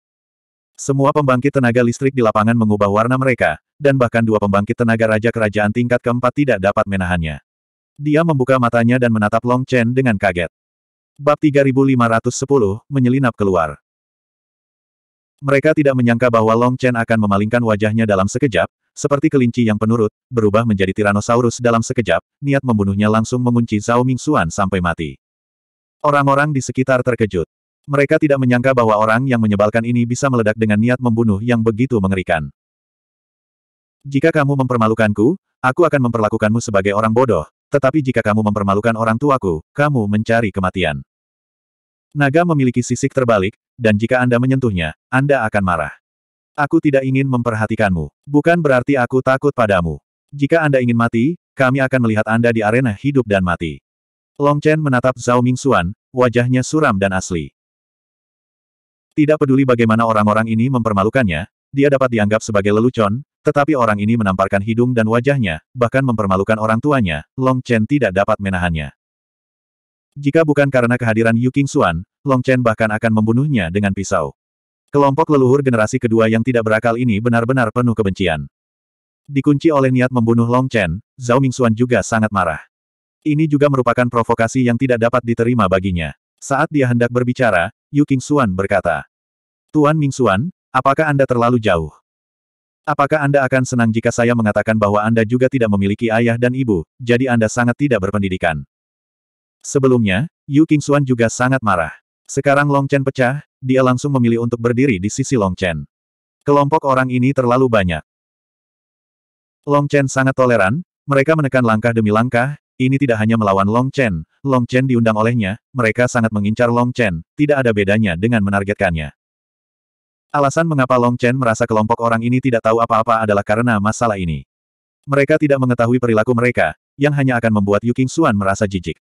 Semua pembangkit tenaga listrik di lapangan mengubah warna mereka, dan bahkan dua pembangkit tenaga raja kerajaan tingkat keempat tidak dapat menahannya. Dia membuka matanya dan menatap Long Chen dengan kaget. Bab 3510, menyelinap keluar. Mereka tidak menyangka bahwa Long Chen akan memalingkan wajahnya dalam sekejap, seperti kelinci yang penurut, berubah menjadi Tyrannosaurus dalam sekejap, niat membunuhnya langsung mengunci Zhao Mingxuan sampai mati. Orang-orang di sekitar terkejut. Mereka tidak menyangka bahwa orang yang menyebalkan ini bisa meledak dengan niat membunuh yang begitu mengerikan. Jika kamu mempermalukanku, aku akan memperlakukanmu sebagai orang bodoh, tetapi jika kamu mempermalukan orang tuaku, kamu mencari kematian. Naga memiliki sisik terbalik, dan jika Anda menyentuhnya, Anda akan marah. Aku tidak ingin memperhatikanmu. Bukan berarti aku takut padamu. Jika Anda ingin mati, kami akan melihat Anda di arena hidup dan mati. Long Chen menatap Zhao Mingxuan, wajahnya suram dan asli. Tidak peduli bagaimana orang-orang ini mempermalukannya, dia dapat dianggap sebagai lelucon, tetapi orang ini menamparkan hidung dan wajahnya, bahkan mempermalukan orang tuanya, Long Chen tidak dapat menahannya. Jika bukan karena kehadiran Yu King Xuan, Long Chen bahkan akan membunuhnya dengan pisau. Kelompok leluhur generasi kedua yang tidak berakal ini benar-benar penuh kebencian. Dikunci oleh niat membunuh Long Chen, Zhao Mingxuan juga sangat marah. Ini juga merupakan provokasi yang tidak dapat diterima baginya. Saat dia hendak berbicara, Yu Qingxuan berkata, Tuan Mingxuan, apakah Anda terlalu jauh? Apakah Anda akan senang jika saya mengatakan bahwa Anda juga tidak memiliki ayah dan ibu, jadi Anda sangat tidak berpendidikan? Sebelumnya, Yu King Xuan juga sangat marah. Sekarang Long Chen pecah, dia langsung memilih untuk berdiri di sisi Long Chen. Kelompok orang ini terlalu banyak. Long Chen sangat toleran, mereka menekan langkah demi langkah, ini tidak hanya melawan Long Chen, Long Chen diundang olehnya, mereka sangat mengincar Long Chen, tidak ada bedanya dengan menargetkannya. Alasan mengapa Long Chen merasa kelompok orang ini tidak tahu apa-apa adalah karena masalah ini. Mereka tidak mengetahui perilaku mereka, yang hanya akan membuat Yu King Xuan merasa jijik.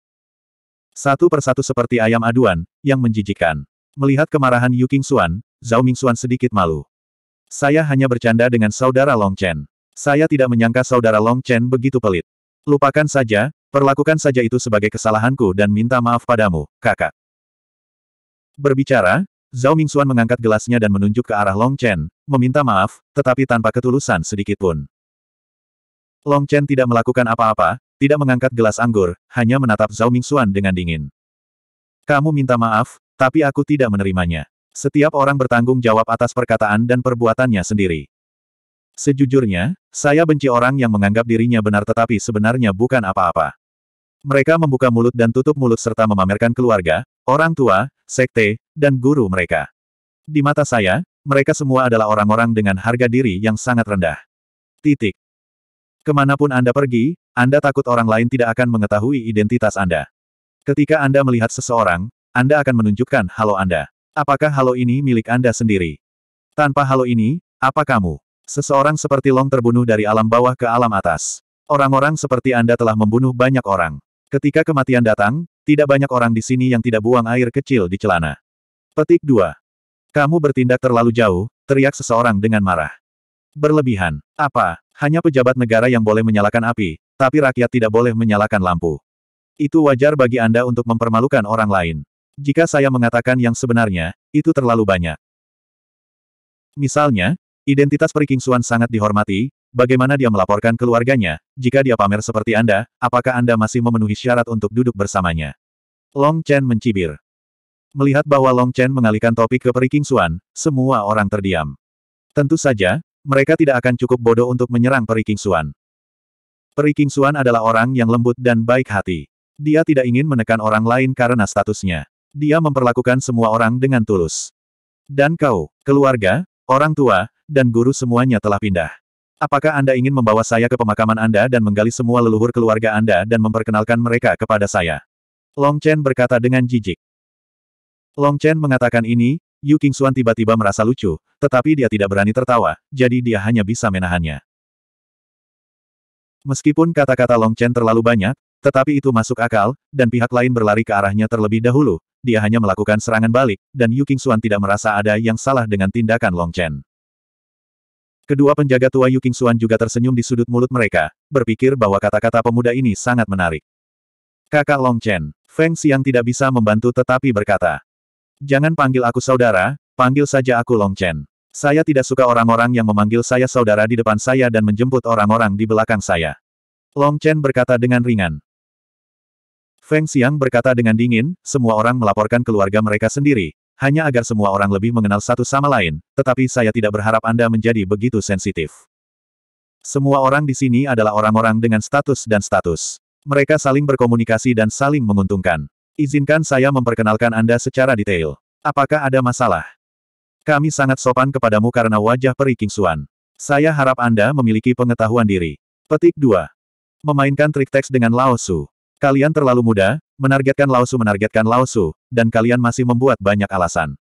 Satu persatu seperti ayam aduan, yang menjijikkan. Melihat kemarahan Yu King Xuan, Zhao Ming Xuan sedikit malu. Saya hanya bercanda dengan saudara Long Chen. Saya tidak menyangka saudara Long Chen begitu pelit. Lupakan saja, perlakukan saja itu sebagai kesalahanku dan minta maaf padamu, kakak. Berbicara, Zhao Mingxuan mengangkat gelasnya dan menunjuk ke arah Long Chen, meminta maaf, tetapi tanpa ketulusan sedikitpun. Long Chen tidak melakukan apa-apa, tidak mengangkat gelas anggur, hanya menatap Zhao Mingxuan dengan dingin. Kamu minta maaf, tapi aku tidak menerimanya. Setiap orang bertanggung jawab atas perkataan dan perbuatannya sendiri. Sejujurnya, saya benci orang yang menganggap dirinya benar tetapi sebenarnya bukan apa-apa. Mereka membuka mulut dan tutup mulut serta memamerkan keluarga, orang tua, sekte, dan guru mereka. Di mata saya, mereka semua adalah orang-orang dengan harga diri yang sangat rendah. Titik. Kemanapun Anda pergi, Anda takut orang lain tidak akan mengetahui identitas Anda. Ketika Anda melihat seseorang, Anda akan menunjukkan halo Anda. Apakah halo ini milik Anda sendiri? Tanpa halo ini, apa kamu? Seseorang seperti Long terbunuh dari alam bawah ke alam atas. Orang-orang seperti Anda telah membunuh banyak orang. Ketika kematian datang, tidak banyak orang di sini yang tidak buang air kecil di celana. Petik 2. Kamu bertindak terlalu jauh, teriak seseorang dengan marah. Berlebihan. Apa? Hanya pejabat negara yang boleh menyalakan api, tapi rakyat tidak boleh menyalakan lampu. Itu wajar bagi Anda untuk mempermalukan orang lain. Jika saya mengatakan yang sebenarnya, itu terlalu banyak. Misalnya, identitas perikingsuan sangat dihormati, Bagaimana dia melaporkan keluarganya, jika dia pamer seperti Anda, apakah Anda masih memenuhi syarat untuk duduk bersamanya? Long Chen mencibir. Melihat bahwa Long Chen mengalihkan topik ke Peri King Suan, semua orang terdiam. Tentu saja, mereka tidak akan cukup bodoh untuk menyerang Peri Xuan. Suan. King Suan adalah orang yang lembut dan baik hati. Dia tidak ingin menekan orang lain karena statusnya. Dia memperlakukan semua orang dengan tulus. Dan kau, keluarga, orang tua, dan guru semuanya telah pindah. Apakah Anda ingin membawa saya ke pemakaman Anda dan menggali semua leluhur keluarga Anda dan memperkenalkan mereka kepada saya? Long Chen berkata dengan jijik. Long Chen mengatakan ini, Yu Qingxuan tiba-tiba merasa lucu, tetapi dia tidak berani tertawa, jadi dia hanya bisa menahannya. Meskipun kata-kata Long Chen terlalu banyak, tetapi itu masuk akal, dan pihak lain berlari ke arahnya terlebih dahulu, dia hanya melakukan serangan balik, dan Yu Qingxuan tidak merasa ada yang salah dengan tindakan Long Chen. Kedua penjaga tua Yu King Xuan juga tersenyum di sudut mulut mereka, berpikir bahwa kata-kata pemuda ini sangat menarik. Kakak Long Chen, Feng Xiang tidak bisa membantu tetapi berkata, Jangan panggil aku saudara, panggil saja aku Long Chen. Saya tidak suka orang-orang yang memanggil saya saudara di depan saya dan menjemput orang-orang di belakang saya. Long Chen berkata dengan ringan. Feng Xiang berkata dengan dingin, semua orang melaporkan keluarga mereka sendiri, hanya agar semua orang lebih mengenal satu sama lain, tetapi saya tidak berharap Anda menjadi begitu sensitif. Semua orang di sini adalah orang-orang dengan status dan status. Mereka saling berkomunikasi dan saling menguntungkan. Izinkan saya memperkenalkan Anda secara detail. Apakah ada masalah? Kami sangat sopan kepadamu karena wajah peri King Suan. Saya harap Anda memiliki pengetahuan diri. Petik 2. Memainkan trik teks dengan Lao Su. Kalian terlalu muda, Menargetkan Laosu, menargetkan Laosu, dan kalian masih membuat banyak alasan.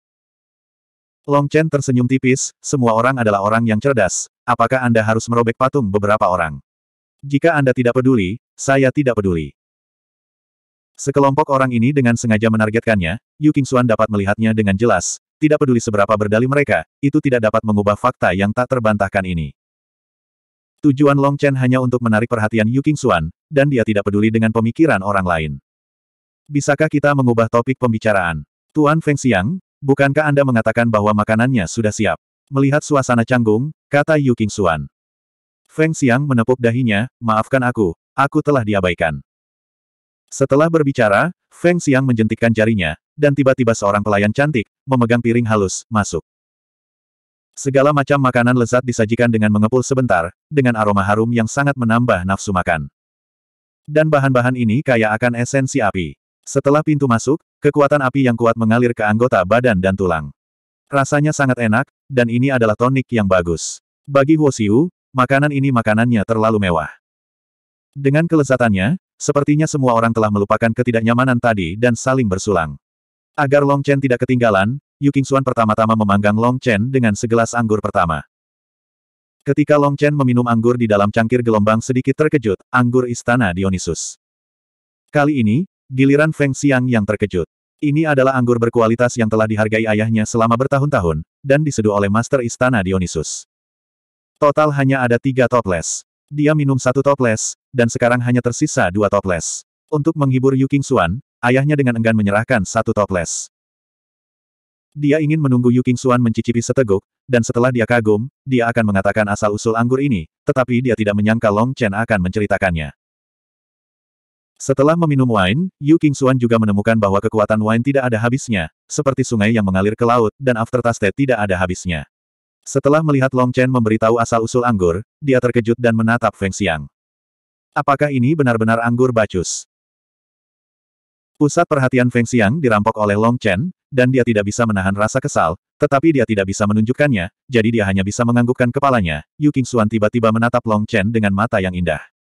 Long Chen tersenyum tipis, semua orang adalah orang yang cerdas, apakah Anda harus merobek patung beberapa orang? Jika Anda tidak peduli, saya tidak peduli. Sekelompok orang ini dengan sengaja menargetkannya, Yu Qingxuan dapat melihatnya dengan jelas, tidak peduli seberapa berdali mereka, itu tidak dapat mengubah fakta yang tak terbantahkan ini. Tujuan Long Chen hanya untuk menarik perhatian Yu Qingxuan, dan dia tidak peduli dengan pemikiran orang lain. Bisakah kita mengubah topik pembicaraan? Tuan Feng Xiang, bukankah Anda mengatakan bahwa makanannya sudah siap? Melihat suasana canggung, kata Yu King Xuan. Feng Xiang menepuk dahinya, maafkan aku, aku telah diabaikan. Setelah berbicara, Feng Xiang menjentikkan jarinya, dan tiba-tiba seorang pelayan cantik, memegang piring halus, masuk. Segala macam makanan lezat disajikan dengan mengepul sebentar, dengan aroma harum yang sangat menambah nafsu makan. Dan bahan-bahan ini kaya akan esensi api. Setelah pintu masuk, kekuatan api yang kuat mengalir ke anggota badan dan tulang. Rasanya sangat enak, dan ini adalah tonik yang bagus. Bagi Huo Xiu, makanan ini makanannya terlalu mewah. Dengan kelezatannya, sepertinya semua orang telah melupakan ketidaknyamanan tadi dan saling bersulang. Agar Long Chen tidak ketinggalan, Yu Qingxuan pertama-tama memanggang Long Chen dengan segelas anggur pertama. Ketika Long Chen meminum anggur di dalam cangkir gelombang sedikit terkejut, anggur istana Dionysus. Kali ini, Giliran Feng Xiang yang terkejut. Ini adalah anggur berkualitas yang telah dihargai ayahnya selama bertahun-tahun, dan diseduh oleh Master Istana Dionysus. Total hanya ada tiga toples. Dia minum satu toples, dan sekarang hanya tersisa dua toples. Untuk menghibur Yu King Xuan, ayahnya dengan enggan menyerahkan satu toples. Dia ingin menunggu Yu King Xuan mencicipi seteguk, dan setelah dia kagum, dia akan mengatakan asal-usul anggur ini, tetapi dia tidak menyangka Long Chen akan menceritakannya. Setelah meminum wine, Yu Xuan juga menemukan bahwa kekuatan wine tidak ada habisnya, seperti sungai yang mengalir ke laut, dan aftertaste tidak ada habisnya. Setelah melihat Long Chen memberitahu asal-usul anggur, dia terkejut dan menatap Feng Xiang. Apakah ini benar-benar anggur bacus? Pusat perhatian Feng Xiang dirampok oleh Long Chen, dan dia tidak bisa menahan rasa kesal, tetapi dia tidak bisa menunjukkannya, jadi dia hanya bisa menganggukkan kepalanya. Yu Xuan tiba-tiba menatap Long Chen dengan mata yang indah.